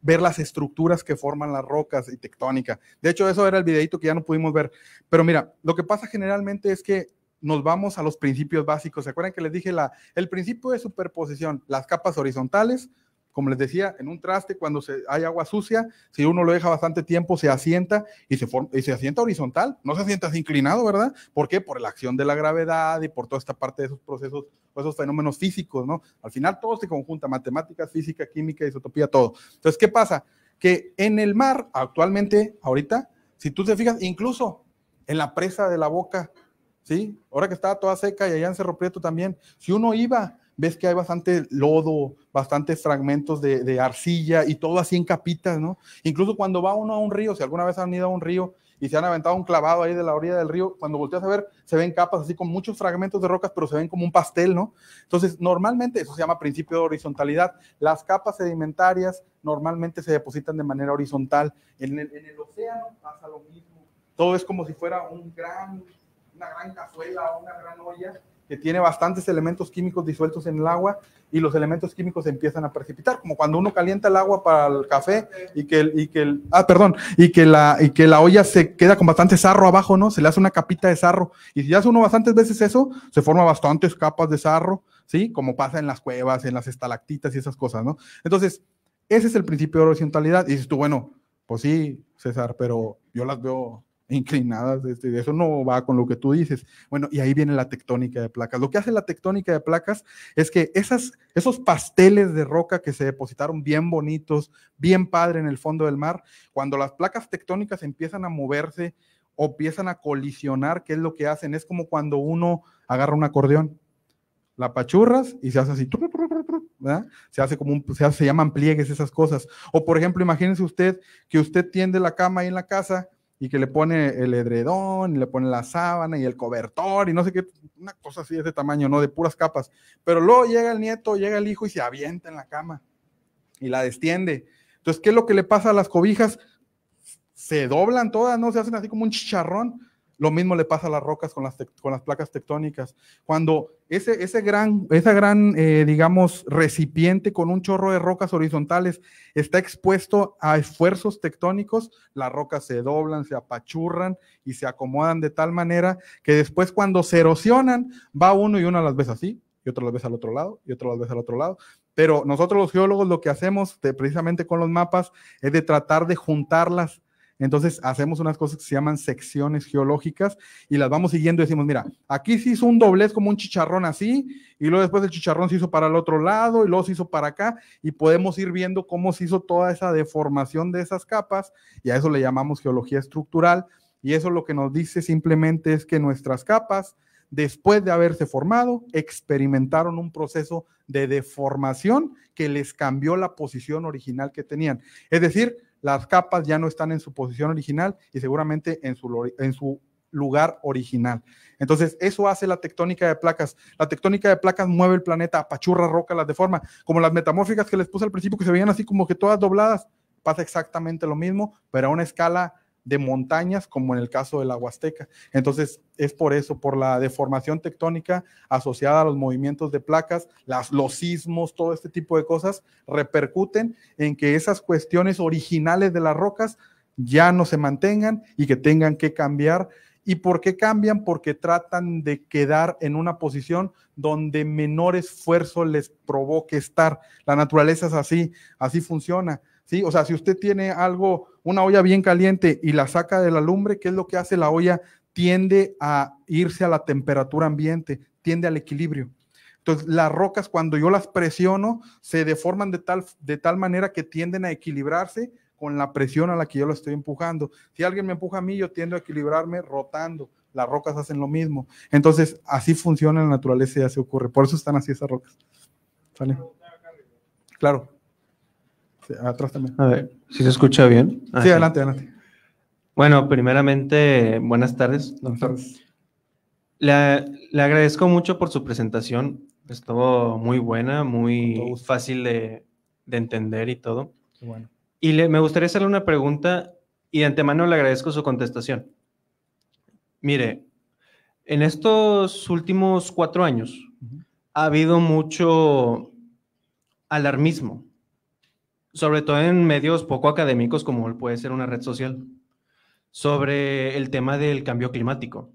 ver las estructuras que forman las rocas y tectónica. De hecho, eso era el videito que ya no pudimos ver. Pero mira, lo que pasa generalmente es que nos vamos a los principios básicos. ¿Se acuerdan que les dije el principio de superposición? Las capas horizontales, como les decía, en un traste cuando se, hay agua sucia, si uno lo deja bastante tiempo, se asienta y se, y se asienta horizontal, no se asienta inclinado, ¿verdad? ¿Por qué? Por la acción de la gravedad y por toda esta parte de esos procesos o pues, esos fenómenos físicos, ¿no? Al final todo se conjunta, matemáticas, física, química, isotopía, todo. Entonces, ¿qué pasa? Que en el mar, actualmente, ahorita, si tú te fijas, incluso en la presa de la boca, ¿sí? Ahora que estaba toda seca y allá en Cerro Prieto también, si uno iba, ves que hay bastante lodo, bastantes fragmentos de, arcilla y todo así en capitas, ¿no? Incluso cuando va uno a un río, si alguna vez han ido a un río y se han aventado un clavado ahí de la orilla del río, cuando volteas a ver, se ven capas así con muchos fragmentos de rocas, pero se ven como un pastel, ¿no? Entonces, normalmente, eso se llama principio de horizontalidad, las capas sedimentarias normalmente se depositan de manera horizontal. En en el océano pasa lo mismo. Todo es como si fuera un gran una gran cazuela o una gran olla que tiene bastantes elementos químicos disueltos en el agua y los elementos químicos empiezan a precipitar, como cuando uno calienta el agua para el café y que y que ah, perdón, y que la, y que la olla se queda con bastante sarro abajo, ¿no? Se le hace una capita de sarro. Y si hace uno bastantes veces eso, se forma bastantes capas de sarro, ¿sí? Como pasa en las cuevas, en las estalactitas y esas cosas, ¿no? Entonces, ese es el principio de horizontalidad. Y dices tú, bueno, pues sí, César, pero yo las veo inclinadas, este, eso no va con lo que tú dices. Bueno, y ahí viene la tectónica de placas. Lo que hace la tectónica de placas es que esas, esos pasteles de roca que se depositaron bien bonitos, bien padre en el fondo del mar, cuando las placas tectónicas empiezan a moverse o empiezan a colisionar, ¿qué es lo que hacen? Es como cuando uno agarra un acordeón, la pachurras y se hace así, Se hace como un, se, se llaman pliegues esas cosas. O por ejemplo, imagínense usted que usted tiende la cama ahí en la casa y que le pone el edredón, le pone la sábana y el cobertor y no sé qué, una cosa así de tamaño, ¿no? De puras capas. Pero luego llega el nieto, llega el hijo y se avienta en la cama y la destiende. Entonces, ¿qué es lo que le pasa a las cobijas? Se doblan todas, ¿no? Se hacen así como un chicharrón. Lo mismo le pasa a las rocas con las, con las placas tectónicas. Cuando ese, ese gran, esa gran eh, digamos, recipiente con un chorro de rocas horizontales está expuesto a esfuerzos tectónicos, las rocas se doblan, se apachurran y se acomodan de tal manera que después cuando se erosionan, va uno y uno las ves así, y otra las ves al otro lado, y otro las ves al otro lado. Pero nosotros los geólogos lo que hacemos precisamente con los mapas es de tratar de juntarlas entonces hacemos unas cosas que se llaman secciones geológicas y las vamos siguiendo y decimos, mira, aquí se hizo un doblez como un chicharrón así y luego después el chicharrón se hizo para el otro lado y luego se hizo para acá y podemos ir viendo cómo se hizo toda esa deformación de esas capas y a eso le llamamos geología estructural y eso lo que nos dice simplemente es que nuestras capas después de haberse formado, experimentaron un proceso de deformación que les cambió la posición original que tenían. Es decir, las capas ya no están en su posición original y seguramente en su, en su lugar original. Entonces, eso hace la tectónica de placas. La tectónica de placas mueve el planeta, apachurra roca, las deforma, como las metamórficas que les puse al principio, que se veían así como que todas dobladas. Pasa exactamente lo mismo, pero a una escala de montañas, como en el caso de la Huasteca. Entonces, es por eso, por la deformación tectónica asociada a los movimientos de placas, los sismos, todo este tipo de cosas, repercuten en que esas cuestiones originales de las rocas ya no se mantengan y que tengan que cambiar. ¿Y por qué cambian? Porque tratan de quedar en una posición donde menor esfuerzo les provoque estar. La naturaleza es así, así funciona. O sea, si usted tiene algo, una olla bien caliente y la saca de la lumbre, ¿qué es lo que hace la olla? Tiende a irse a la temperatura ambiente, tiende al equilibrio. Entonces, las rocas cuando yo las presiono se deforman de tal, de tal manera que tienden a equilibrarse con la presión a la que yo lo estoy empujando. Si alguien me empuja a mí, yo tiendo a equilibrarme rotando. Las rocas hacen lo mismo. Entonces, así funciona la naturaleza y así ocurre. Por eso están así esas rocas. ¿Sale? Claro. Este, atrás también. A ver, si se escucha bien. Ah, sí, adelante, adelante. Bueno, primeramente, buenas tardes. Buenas tardes. le agradezco mucho por su presentación. Estuvo muy buena, muy fácil de, entender y todo. Bueno. Y me gustaría hacerle una pregunta y de antemano le agradezco su contestación. Mire, en estos últimos cuatro años ha habido mucho alarmismo sobre todo en medios poco académicos como puede ser una red social, sobre el tema del cambio climático,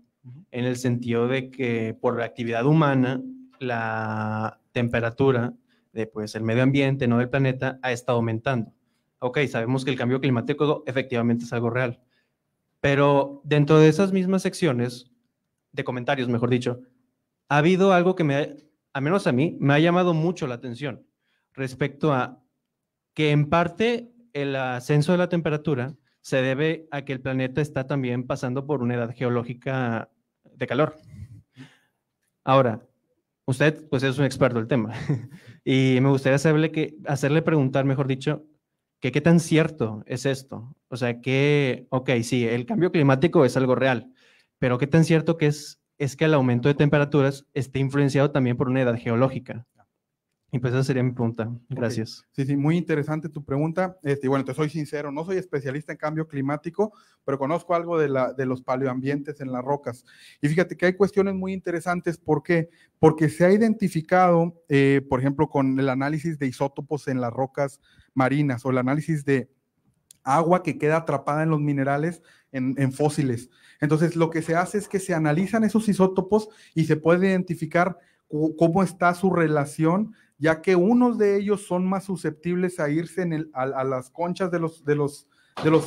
en el sentido de que por la actividad humana, la temperatura de, pues, el medio ambiente, no del planeta, ha estado aumentando. Ok, sabemos que el cambio climático efectivamente es algo real, pero dentro de esas mismas secciones, de comentarios, mejor dicho, ha habido algo que me, a menos a mí, me ha llamado mucho la atención respecto a que en parte el ascenso de la temperatura se debe a que el planeta está también pasando por una edad geológica de calor. Ahora, usted pues es un experto del tema y me gustaría hacerle, que, hacerle preguntar, mejor dicho, que qué tan cierto es esto. O sea, que, ok, sí, el cambio climático es algo real, pero qué tan cierto que es, es que el aumento de temperaturas esté influenciado también por una edad geológica. Y pues esa sería mi pregunta. Gracias. Sí, sí, muy interesante tu pregunta. Este, bueno, te soy sincero, no soy especialista en cambio climático, pero conozco algo de, la, de los paleoambientes en las rocas. Y fíjate que hay cuestiones muy interesantes. ¿Por qué? Porque se ha identificado, eh, por ejemplo, con el análisis de isótopos en las rocas marinas o el análisis de agua que queda atrapada en los minerales en, en fósiles. Entonces, lo que se hace es que se analizan esos isótopos y se puede identificar cómo está su relación ya que unos de ellos son más susceptibles a irse a, las conchas de los,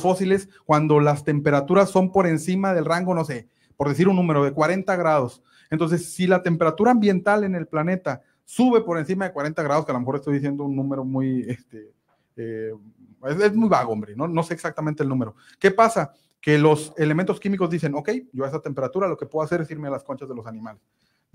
fósiles cuando las temperaturas son por encima del rango, no sé, por decir un número de 40 grados. Entonces, si la temperatura ambiental en el planeta sube por encima de 40 grados, que a lo mejor estoy diciendo un número muy, este, eh, es, muy vago, hombre, ¿no? no sé exactamente el número. ¿Qué pasa? Que los elementos químicos dicen, ok, yo a esa temperatura lo que puedo hacer es irme a las conchas de los animales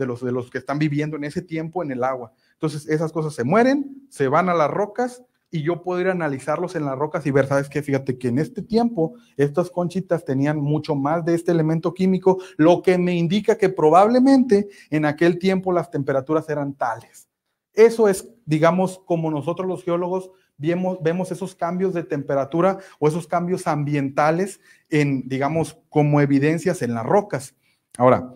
de los, que están viviendo en ese tiempo en el agua. Entonces, esas cosas se mueren, se van a las rocas y yo puedo ir a analizarlos en las rocas y ver, ¿sabes qué? Fíjate que en este tiempo estas conchitas tenían mucho más de este elemento químico, lo que me indica que probablemente en aquel tiempo las temperaturas eran tales. Eso es, digamos, como nosotros los geólogos vemos, vemos esos cambios de temperatura o esos cambios ambientales en, digamos, como evidencias en las rocas. Ahora,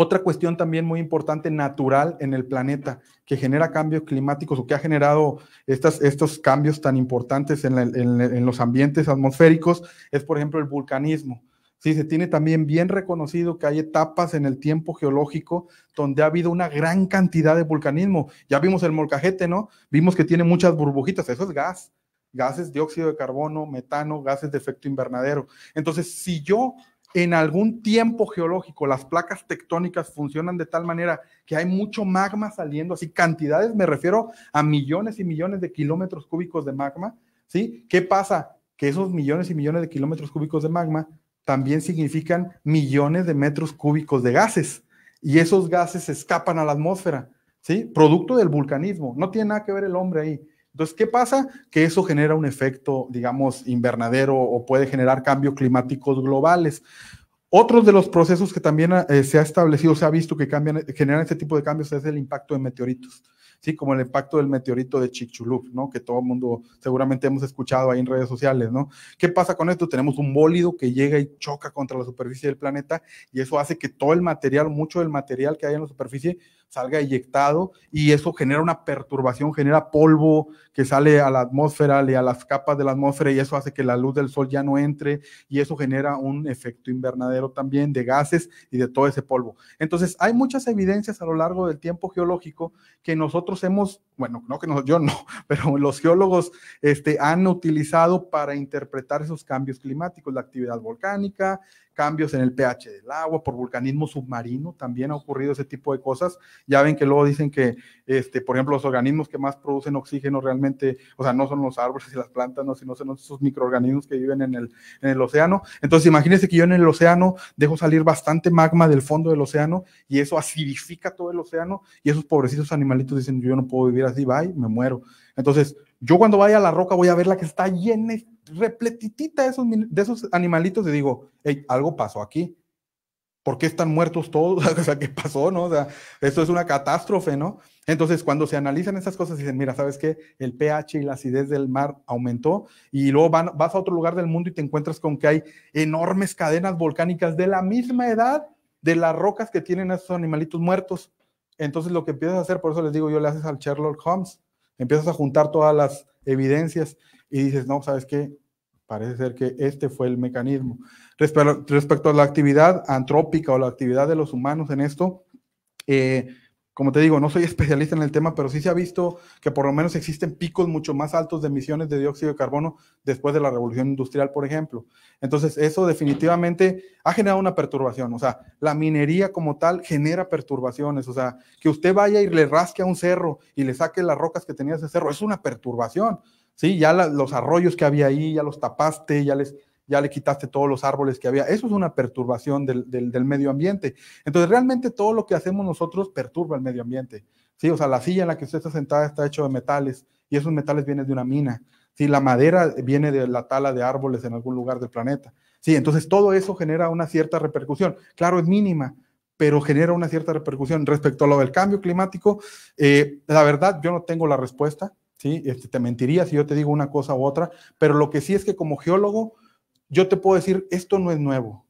otra cuestión también muy importante, natural en el planeta, que genera cambios climáticos o que ha generado estos cambios tan importantes en, los ambientes atmosféricos, es por ejemplo el vulcanismo. Sí, se tiene también bien reconocido que hay etapas en el tiempo geológico donde ha habido una gran cantidad de vulcanismo. Ya vimos el molcajete, ¿no? Vimos que tiene muchas burbujitas, eso es gas, gases de dióxido de carbono, metano, gases de efecto invernadero. Entonces, si yo en algún tiempo geológico las placas tectónicas funcionan de tal manera que hay mucho magma saliendo, así cantidades, me refiero a millones y millones de kilómetros cúbicos de magma, ¿sí? ¿Qué pasa? Que esos millones y millones de kilómetros cúbicos de magma también significan millones de metros cúbicos de gases y esos gases escapan a la atmósfera, ¿sí? Producto del vulcanismo, no tiene nada que ver el hombre ahí. Entonces, ¿qué pasa? Que eso genera un efecto, digamos, invernadero o puede generar cambios climáticos globales. Otros de los procesos que también eh, se ha establecido, se ha visto que cambian, generan este tipo de cambios es el impacto de meteoritos, ¿sí? Como el impacto del meteorito de Chicxulub, ¿no? Que todo el mundo seguramente hemos escuchado ahí en redes sociales, ¿no? ¿Qué pasa con esto? Tenemos un bólido que llega y choca contra la superficie del planeta y eso hace que todo el material, mucho del material que hay en la superficie salga eyectado y eso genera una perturbación, genera polvo, que sale a la atmósfera y a las capas de la atmósfera y eso hace que la luz del sol ya no entre y eso genera un efecto invernadero también de gases y de todo ese polvo. Entonces, hay muchas evidencias a lo largo del tiempo geológico que nosotros hemos, bueno, no que yo no, pero los geólogos este, han utilizado para interpretar esos cambios climáticos, la actividad volcánica, cambios en el pH del agua, por vulcanismo submarino, también ha ocurrido ese tipo de cosas. Ya ven que luego dicen que, este, por ejemplo, los organismos que más producen oxígeno realmente o sea, no son los árboles y las plantas, no, sino son esos microorganismos que viven en el, en el océano. Entonces, imagínense que yo en el océano dejo salir bastante magma del fondo del océano y eso acidifica todo el océano y esos pobrecitos animalitos dicen, yo no puedo vivir así, bye, me muero. Entonces, yo cuando vaya a la roca voy a ver la que está llena, repletitita de esos, de esos animalitos y digo, hey, algo pasó aquí ¿por qué están muertos todos? o sea, ¿qué pasó? ¿No? esto es una catástrofe, ¿no? Entonces, cuando se analizan esas cosas, dicen, mira, ¿sabes qué? El pH y la acidez del mar aumentó y luego vas a otro lugar del mundo y te encuentras con que hay enormes cadenas volcánicas de la misma edad de las rocas que tienen esos animalitos muertos. Entonces, lo que empiezas a hacer, por eso les digo, yo le haces al Sherlock Holmes, empiezas a juntar todas las evidencias y dices, no, ¿sabes qué? Parece ser que este fue el mecanismo. Respecto a la actividad antrópica o la actividad de los humanos en esto, eh, como te digo, no soy especialista en el tema, pero sí se ha visto que por lo menos existen picos mucho más altos de emisiones de dióxido de carbono después de la revolución industrial, por ejemplo. Entonces, eso definitivamente ha generado una perturbación. O sea, la minería como tal genera perturbaciones. O sea, que usted vaya y le rasque a un cerro y le saque las rocas que tenía ese cerro, es una perturbación. Sí, ya los arroyos que había ahí, ya los tapaste, ya les ya le quitaste todos los árboles que había. Eso es una perturbación del, medio ambiente. Entonces, realmente todo lo que hacemos nosotros perturba el medio ambiente. Sí, o sea, la silla en la que usted está sentada está hecha de metales y esos metales vienen de una mina. Sí, la madera viene de la tala de árboles en algún lugar del planeta. Sí, entonces todo eso genera una cierta repercusión. Claro, es mínima, pero genera una cierta repercusión. Respecto a lo del cambio climático, eh, la verdad yo no tengo la respuesta, ¿sí? Este, te mentiría si yo te digo una cosa u otra, pero lo que sí es que como geólogo yo te puedo decir, esto no es nuevo.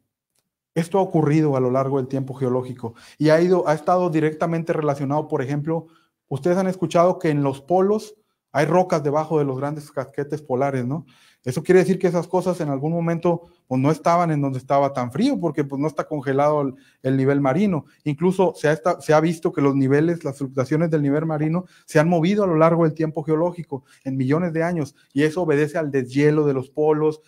Esto ha ocurrido a lo largo del tiempo geológico y ha, ido, ha estado directamente relacionado, por ejemplo, ustedes han escuchado que en los polos hay rocas debajo de los grandes casquetes polares, ¿no? Eso quiere decir que esas cosas en algún momento pues, no estaban en donde estaba tan frío, porque pues, no está congelado el, nivel marino. Incluso se ha, visto que los niveles, las fluctuaciones del nivel marino se han movido a lo largo del tiempo geológico, en millones de años, y eso obedece al deshielo de los polos,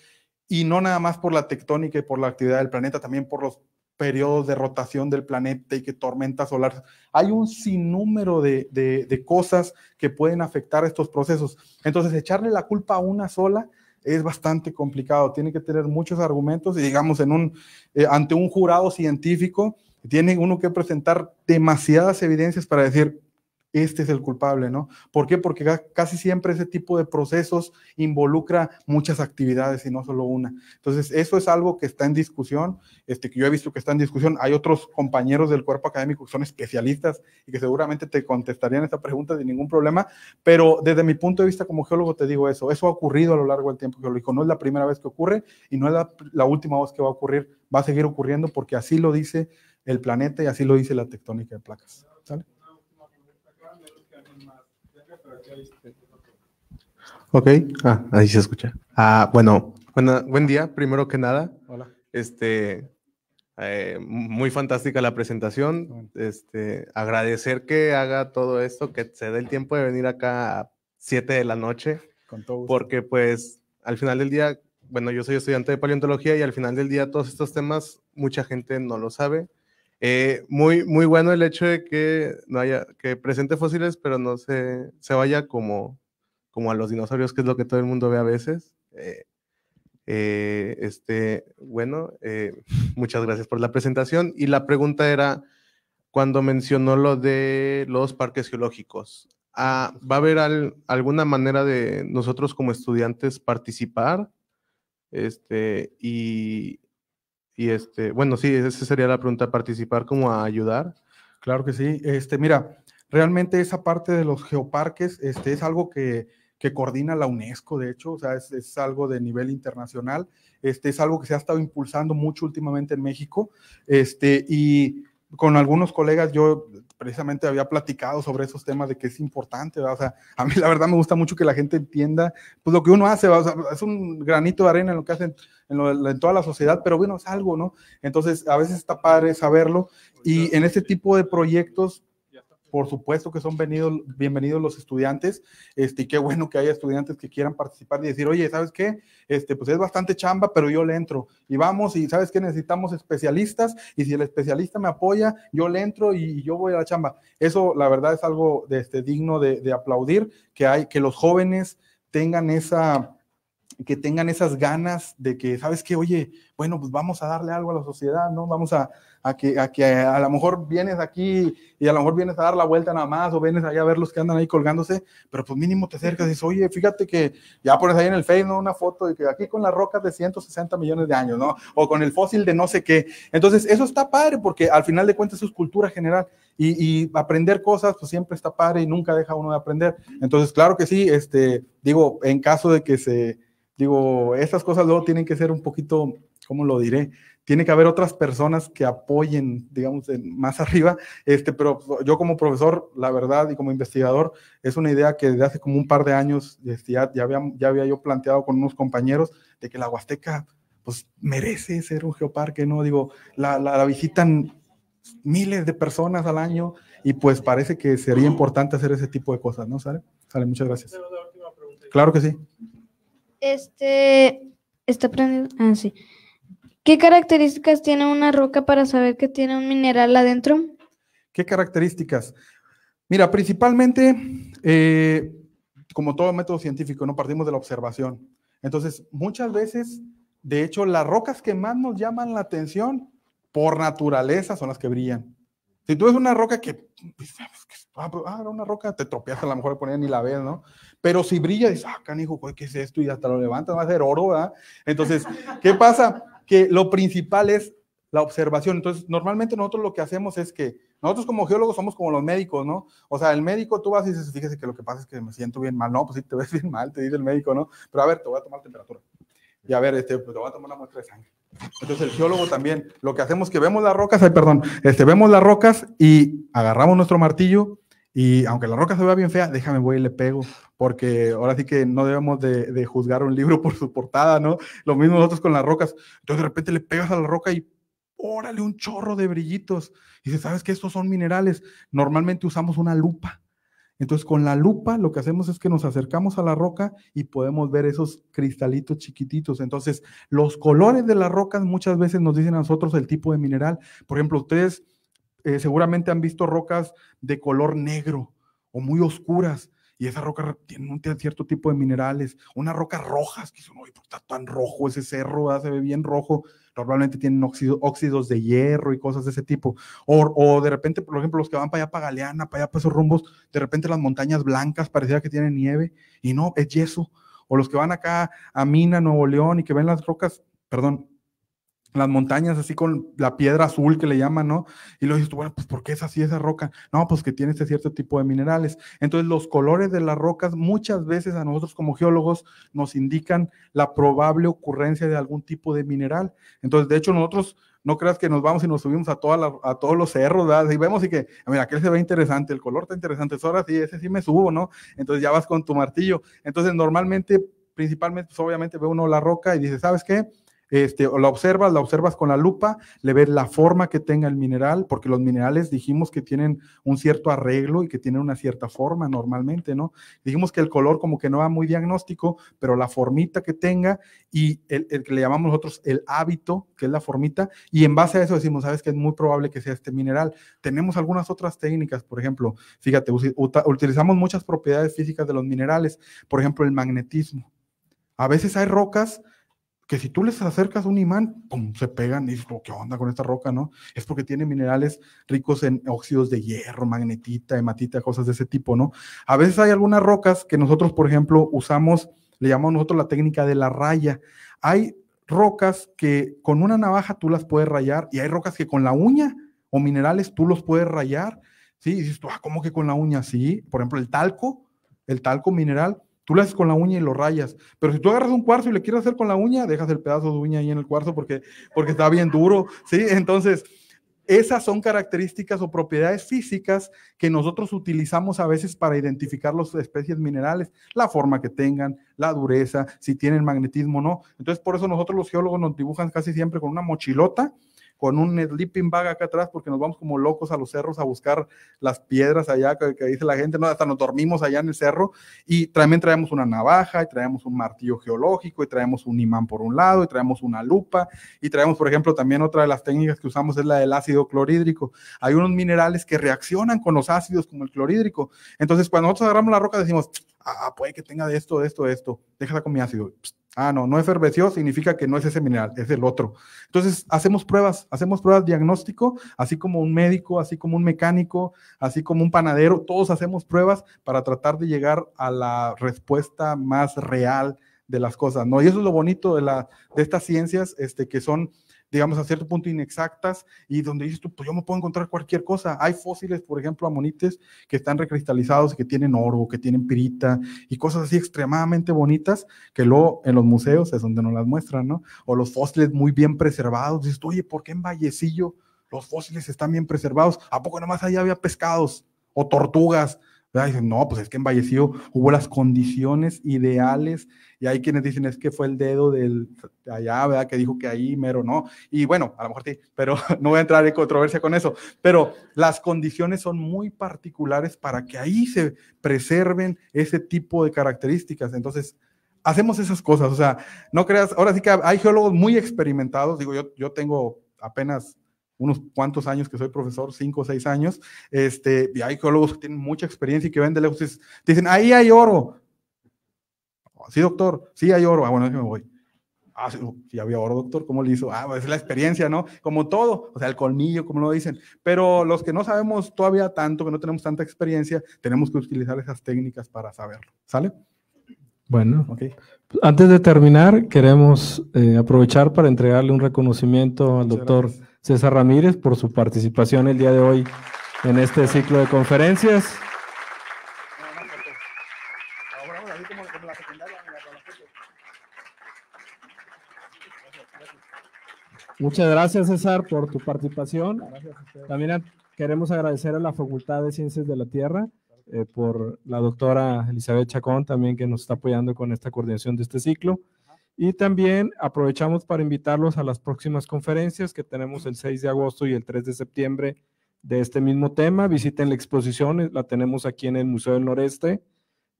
y no nada más por la tectónica y por la actividad del planeta, también por los periodos de rotación del planeta y que tormentas solares. Hay un sinnúmero de, cosas que pueden afectar estos procesos. Entonces, echarle la culpa a una sola es bastante complicado. Tiene que tener muchos argumentos y, digamos, en un, eh, ante un jurado científico, tiene uno que presentar demasiadas evidencias para decir, este es el culpable, ¿no? ¿Por qué? Porque casi siempre ese tipo de procesos involucra muchas actividades y no solo una. Entonces, eso es algo que está en discusión, este, que yo he visto que está en discusión. Hay otros compañeros del cuerpo académico que son especialistas y que seguramente te contestarían esta pregunta sin ningún problema, pero desde mi punto de vista como geólogo te digo eso, eso ha ocurrido a lo largo del tiempo geológico, no es la primera vez que ocurre y no es la, la última vez que va a ocurrir, va a seguir ocurriendo porque así lo dice el planeta y así lo dice la tectónica de placas. ¿Sale? Ok, ah, ahí se escucha. Ah, bueno, buen día, primero que nada. Hola. Este, eh, muy fantástica la presentación. Este, agradecer que haga todo esto, que se dé el tiempo de venir acá a 7 de la noche. Con todo Porque pues al final del día, bueno, yo soy estudiante de paleontología y al final del día todos estos temas mucha gente no lo sabe. Eh, muy, muy bueno el hecho de que no haya, que presente fósiles, pero no se, se vaya como, como a los dinosaurios, que es lo que todo el mundo ve a veces. Eh, eh, este, bueno, muchas gracias por la presentación. Y la pregunta era cuando mencionó lo de los parques geológicos. Ah, ¿Va a haber alguna manera de nosotros como estudiantes participar? Este, y, y este, bueno, sí, esa sería la pregunta, participar como a ayudar. Claro que sí. Este, mira, realmente esa parte de los geoparques este, es algo que, que coordina la UNESCO, de hecho, o sea, es, es, algo de nivel internacional, este, es algo que se ha estado impulsando mucho últimamente en México, este, y con algunos colegas yo precisamente había platicado sobre esos temas de que es importante, o sea, a mí la verdad me gusta mucho que la gente entienda pues lo que uno hace, o sea, es un granito de arena en lo que hacen en, en, toda la sociedad, pero bueno, es algo, ¿no? Entonces, a veces está padre saberlo y en este tipo de proyectos por supuesto que son bienvenidos los estudiantes, este, y qué bueno que haya estudiantes que quieran participar y decir, oye, ¿sabes qué? Este, pues es bastante chamba, pero yo le entro. Y vamos, y ¿sabes qué? Necesitamos especialistas, y si el especialista me apoya, yo le entro y, yo voy a la chamba. Eso, la verdad, es algo este, digno de, aplaudir, que, hay, que los jóvenes tengan esa que tengan esas ganas de que, ¿sabes qué? Oye, bueno, pues vamos a darle algo a la sociedad, ¿no? Vamos a, a que, a que lo mejor vienes aquí y a lo mejor vienes a dar la vuelta nada más o vienes allá a ver los que andan ahí colgándose, pero pues mínimo te acercas y dices, oye, fíjate que ya pones ahí en el Facebook una foto de que aquí con las rocas de 160 millones de años, ¿no? O con el fósil de no sé qué. Entonces, eso está padre porque al final de cuentas es cultura general y, aprender cosas pues siempre está padre y nunca deja uno de aprender. Entonces, claro que sí, este, digo, en caso de que se, digo, estas cosas luego tienen que ser un poquito, ¿cómo lo diré? tiene que haber otras personas que apoyen, digamos, más arriba, este, pero yo como profesor, la verdad, y como investigador, es una idea que desde hace como un par de años este, ya, ya, había, yo planteado con unos compañeros de que la Huasteca, pues, merece ser un geoparque, ¿no? Digo, la, visitan miles de personas al año y pues parece que sería importante hacer ese tipo de cosas, ¿no? ¿Sale? Sale, muchas gracias. Claro que sí. Este, está aprendiendo, ah, sí. ¿Qué características tiene una roca para saber que tiene un mineral adentro? ¿Qué características? Mira, principalmente, eh, como todo método científico, no partimos de la observación. Entonces, muchas veces, de hecho, las rocas que más nos llaman la atención por naturaleza son las que brillan. Si tú ves una roca que, pues, ah, ah, era una roca, te tropiezas a lo mejor poner ni la ves, ¿no? Pero si brilla, dices, ah, canijo, ¿qué es esto? Y hasta lo levantas, va a ser oro, ¿verdad? Entonces, ¿qué pasa? que lo principal es la observación. Entonces, normalmente nosotros lo que hacemos es que nosotros como geólogos somos como los médicos, ¿no? O sea, el médico tú vas y dices, fíjese que lo que pasa es que me siento bien mal. No, pues sí, te ves bien mal, te dice el médico, ¿no? Pero a ver, te voy a tomar temperatura. Y a ver, este, pues, te voy a tomar una muestra de sangre. Entonces, el geólogo también, lo que hacemos es que vemos las rocas, ay, perdón, este, vemos las rocas y agarramos nuestro martillo y aunque la roca se vea bien fea, déjame, voy y le pego, porque ahora sí que no debemos de, juzgar un libro por su portada, ¿no? Lo mismo nosotros con las rocas. Entonces de repente le pegas a la roca y órale, un chorro de brillitos. Y dice, ¿sabes que Estos son minerales. Normalmente usamos una lupa. Entonces, con la lupa lo que hacemos es que nos acercamos a la roca y podemos ver esos cristalitos chiquititos. Entonces, los colores de las rocas muchas veces nos dicen a nosotros el tipo de mineral. Por ejemplo, ustedes eh, seguramente han visto rocas de color negro o muy oscuras, y esa roca tiene un cierto tipo de minerales, unas rocas rojas, que son, por pues está tan rojo ese cerro, ah, se ve bien rojo, normalmente tienen óxidos de hierro y cosas de ese tipo, o, de repente, por ejemplo, los que van para allá, para Galeana, para allá, para esos rumbos, de repente las montañas blancas parecía que tienen nieve, y no, es yeso, o los que van acá a Mina, Nuevo León, y que ven las rocas, perdón, las montañas así con la piedra azul que le llaman, ¿no? Y luego dices, bueno, pues ¿por qué es así esa roca? No, pues que tiene este cierto tipo de minerales. Entonces los colores de las rocas muchas veces a nosotros como geólogos nos indican la probable ocurrencia de algún tipo de mineral. Entonces, de hecho, nosotros no creas que nos vamos y nos subimos a, a todos los cerros, ¿verdad? Y vemos y que, mira, aquel se ve interesante, el color está interesante, es pues, ahora sí, ese sí me subo, ¿no? Entonces ya vas con tu martillo. Entonces, normalmente, principalmente, pues, obviamente ve uno la roca y dice, ¿sabes qué? este, o la observas, la observas con la lupa, le ves la forma que tenga el mineral, porque los minerales dijimos que tienen un cierto arreglo y que tienen una cierta forma normalmente, ¿no? Dijimos que el color como que no va muy diagnóstico, pero la formita que tenga y el, que le llamamos nosotros el hábito, que es la formita, y en base a eso decimos, sabes que es muy probable que sea este mineral. Tenemos algunas otras técnicas, por ejemplo, fíjate, utilizamos muchas propiedades físicas de los minerales, por ejemplo, el magnetismo. A veces hay rocas que si tú les acercas un imán, se pegan y dices, ¿qué onda con esta roca, no? Es porque tiene minerales ricos en óxidos de hierro, magnetita, hematita, cosas de ese tipo, ¿no? A veces hay algunas rocas que nosotros, por ejemplo, usamos, le llamamos nosotros la técnica de la raya. Hay rocas que con una navaja tú las puedes rayar y hay rocas que con la uña o minerales tú los puedes rayar, ¿sí? Y dices ah, ¿cómo que con la uña? Sí, por ejemplo, el talco, el talco mineral, Tú lo haces con la uña y lo rayas. Pero si tú agarras un cuarzo y le quieres hacer con la uña, dejas el pedazo de uña ahí en el cuarzo porque, porque está bien duro. ¿sí? Entonces, esas son características o propiedades físicas que nosotros utilizamos a veces para identificar las especies minerales, la forma que tengan, la dureza, si tienen magnetismo o no. Entonces, por eso nosotros los geólogos nos dibujan casi siempre con una mochilota con un sleeping bag acá atrás porque nos vamos como locos a los cerros a buscar las piedras allá que, dice la gente, no, hasta nos dormimos allá en el cerro y también traemos una navaja y traemos un martillo geológico y traemos un imán por un lado y traemos una lupa y traemos, por ejemplo, también otra de las técnicas que usamos es la del ácido clorhídrico. Hay unos minerales que reaccionan con los ácidos como el clorhídrico. Entonces, cuando nosotros agarramos la roca decimos, Ah, ah, puede que tenga de esto, de esto, de esto, déjala con mi ácido. Ah, no, no es eferveció significa que no es ese mineral, es el otro. Entonces, hacemos pruebas, hacemos pruebas diagnóstico, así como un médico, así como un mecánico, así como un panadero, todos hacemos pruebas para tratar de llegar a la respuesta más real de las cosas, ¿no? Y eso es lo bonito de, la, de estas ciencias, este, que son digamos, a cierto punto inexactas y donde dices tú, pues yo me puedo encontrar cualquier cosa. Hay fósiles, por ejemplo, amonites que están recristalizados, que tienen oro, que tienen pirita y cosas así extremadamente bonitas que luego en los museos es donde nos las muestran, ¿no? O los fósiles muy bien preservados. Dices tú, oye, ¿por qué en Vallecillo los fósiles están bien preservados? ¿A poco nomás allá había pescados o tortugas? Dicen, no, pues es que en Vallecillo hubo las condiciones ideales y hay quienes dicen es que fue el dedo del allá, ¿verdad? Que dijo que ahí mero no. Y bueno, a lo mejor sí, pero no voy a entrar en controversia con eso. Pero las condiciones son muy particulares para que ahí se preserven ese tipo de características. Entonces, hacemos esas cosas. O sea, no creas, ahora sí que hay geólogos muy experimentados. Digo, yo, yo tengo apenas unos cuantos años que soy profesor, cinco o seis años, este, y hay geólogos que tienen mucha experiencia y que ven de lejos dicen, ahí hay oro. Oh, sí, doctor, sí hay oro. Ah, bueno, me voy. Ah, oh, sí, había oro, doctor, ¿cómo le hizo? Ah, pues, es la experiencia, ¿no? Como todo, o sea, el colmillo, como lo dicen. Pero los que no sabemos todavía tanto, que no tenemos tanta experiencia, tenemos que utilizar esas técnicas para saberlo, ¿sale? Bueno, antes de terminar, queremos eh, aprovechar para entregarle un reconocimiento al doctor César Ramírez por su participación el día de hoy en este ciclo de conferencias. Muchas gracias, César, por tu participación. También queremos agradecer a la Facultad de Ciencias de la Tierra eh, por la doctora Elizabeth Chacón, también que nos está apoyando con esta coordinación de este ciclo. Y también aprovechamos para invitarlos a las próximas conferencias que tenemos el 6 de agosto y el 3 de septiembre de este mismo tema. Visiten la exposición, eh, la tenemos aquí en el Museo del Noreste.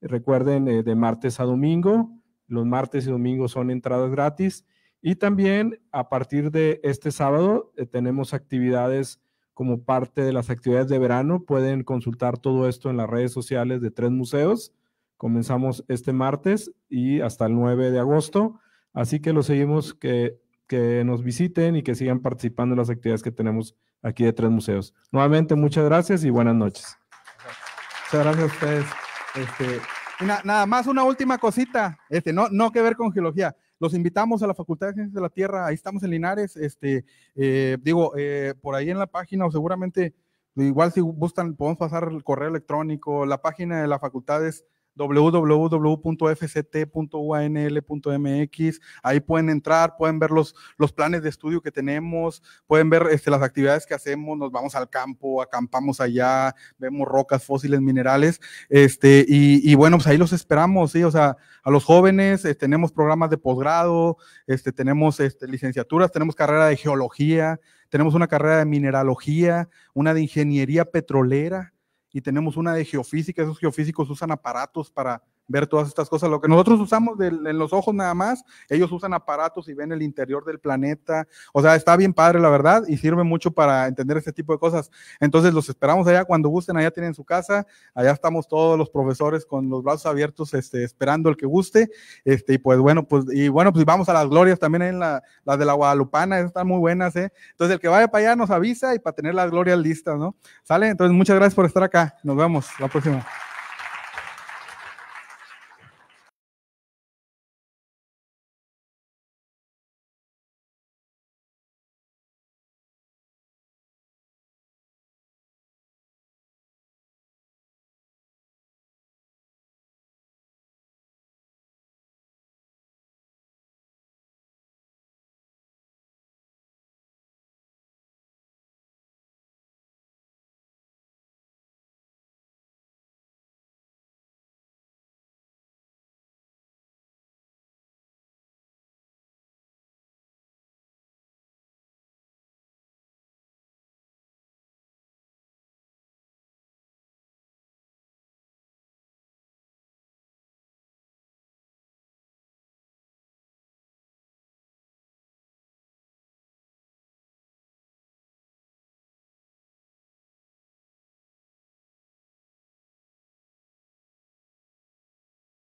Recuerden, eh, de martes a domingo. Los martes y domingos son entradas gratis. Y también a partir de este sábado eh, tenemos actividades como parte de las actividades de verano. Pueden consultar todo esto en las redes sociales de tres museos. Comenzamos este martes y hasta el 9 de agosto. Así que los seguimos, que, nos visiten y que sigan participando en las actividades que tenemos aquí de Tres Museos. Nuevamente, muchas gracias y buenas noches. Muchas gracias a ustedes. Este, nada más una última cosita, este, no, no que ver con geología. Los invitamos a la Facultad de Ciencias de la Tierra, ahí estamos en Linares, este, eh, digo, eh, por ahí en la página o seguramente, igual si gustan, podemos pasar el correo electrónico, la página de la facultad es www.fct.unl.mx. Ahí pueden entrar, pueden ver los, planes de estudio que tenemos, pueden ver este, las actividades que hacemos, nos vamos al campo, acampamos allá, vemos rocas, fósiles, minerales, este, y, y bueno, pues ahí los esperamos, ¿sí? O sea, a los jóvenes, eh, tenemos programas de posgrado, este, tenemos este, licenciaturas, tenemos carrera de geología, tenemos una carrera de mineralogía, una de ingeniería petrolera, y tenemos una de geofísica, esos geofísicos usan aparatos para ver todas estas cosas. Lo que nosotros usamos en los ojos nada más, ellos usan aparatos y ven el interior del planeta. O sea, está bien padre, la verdad, y sirve mucho para entender este tipo de cosas. Entonces, los esperamos allá cuando gusten, allá tienen su casa, allá estamos todos los profesores con los brazos abiertos, este, esperando el que guste. Este, y pues bueno, pues, y bueno, pues vamos a las glorias también en la, las de la Guadalupana, están muy buenas, ¿eh? Entonces, el que vaya para allá nos avisa y para tener las glorias listas, ¿no? ¿Sale? Entonces, muchas gracias por estar acá. Nos vemos la próxima.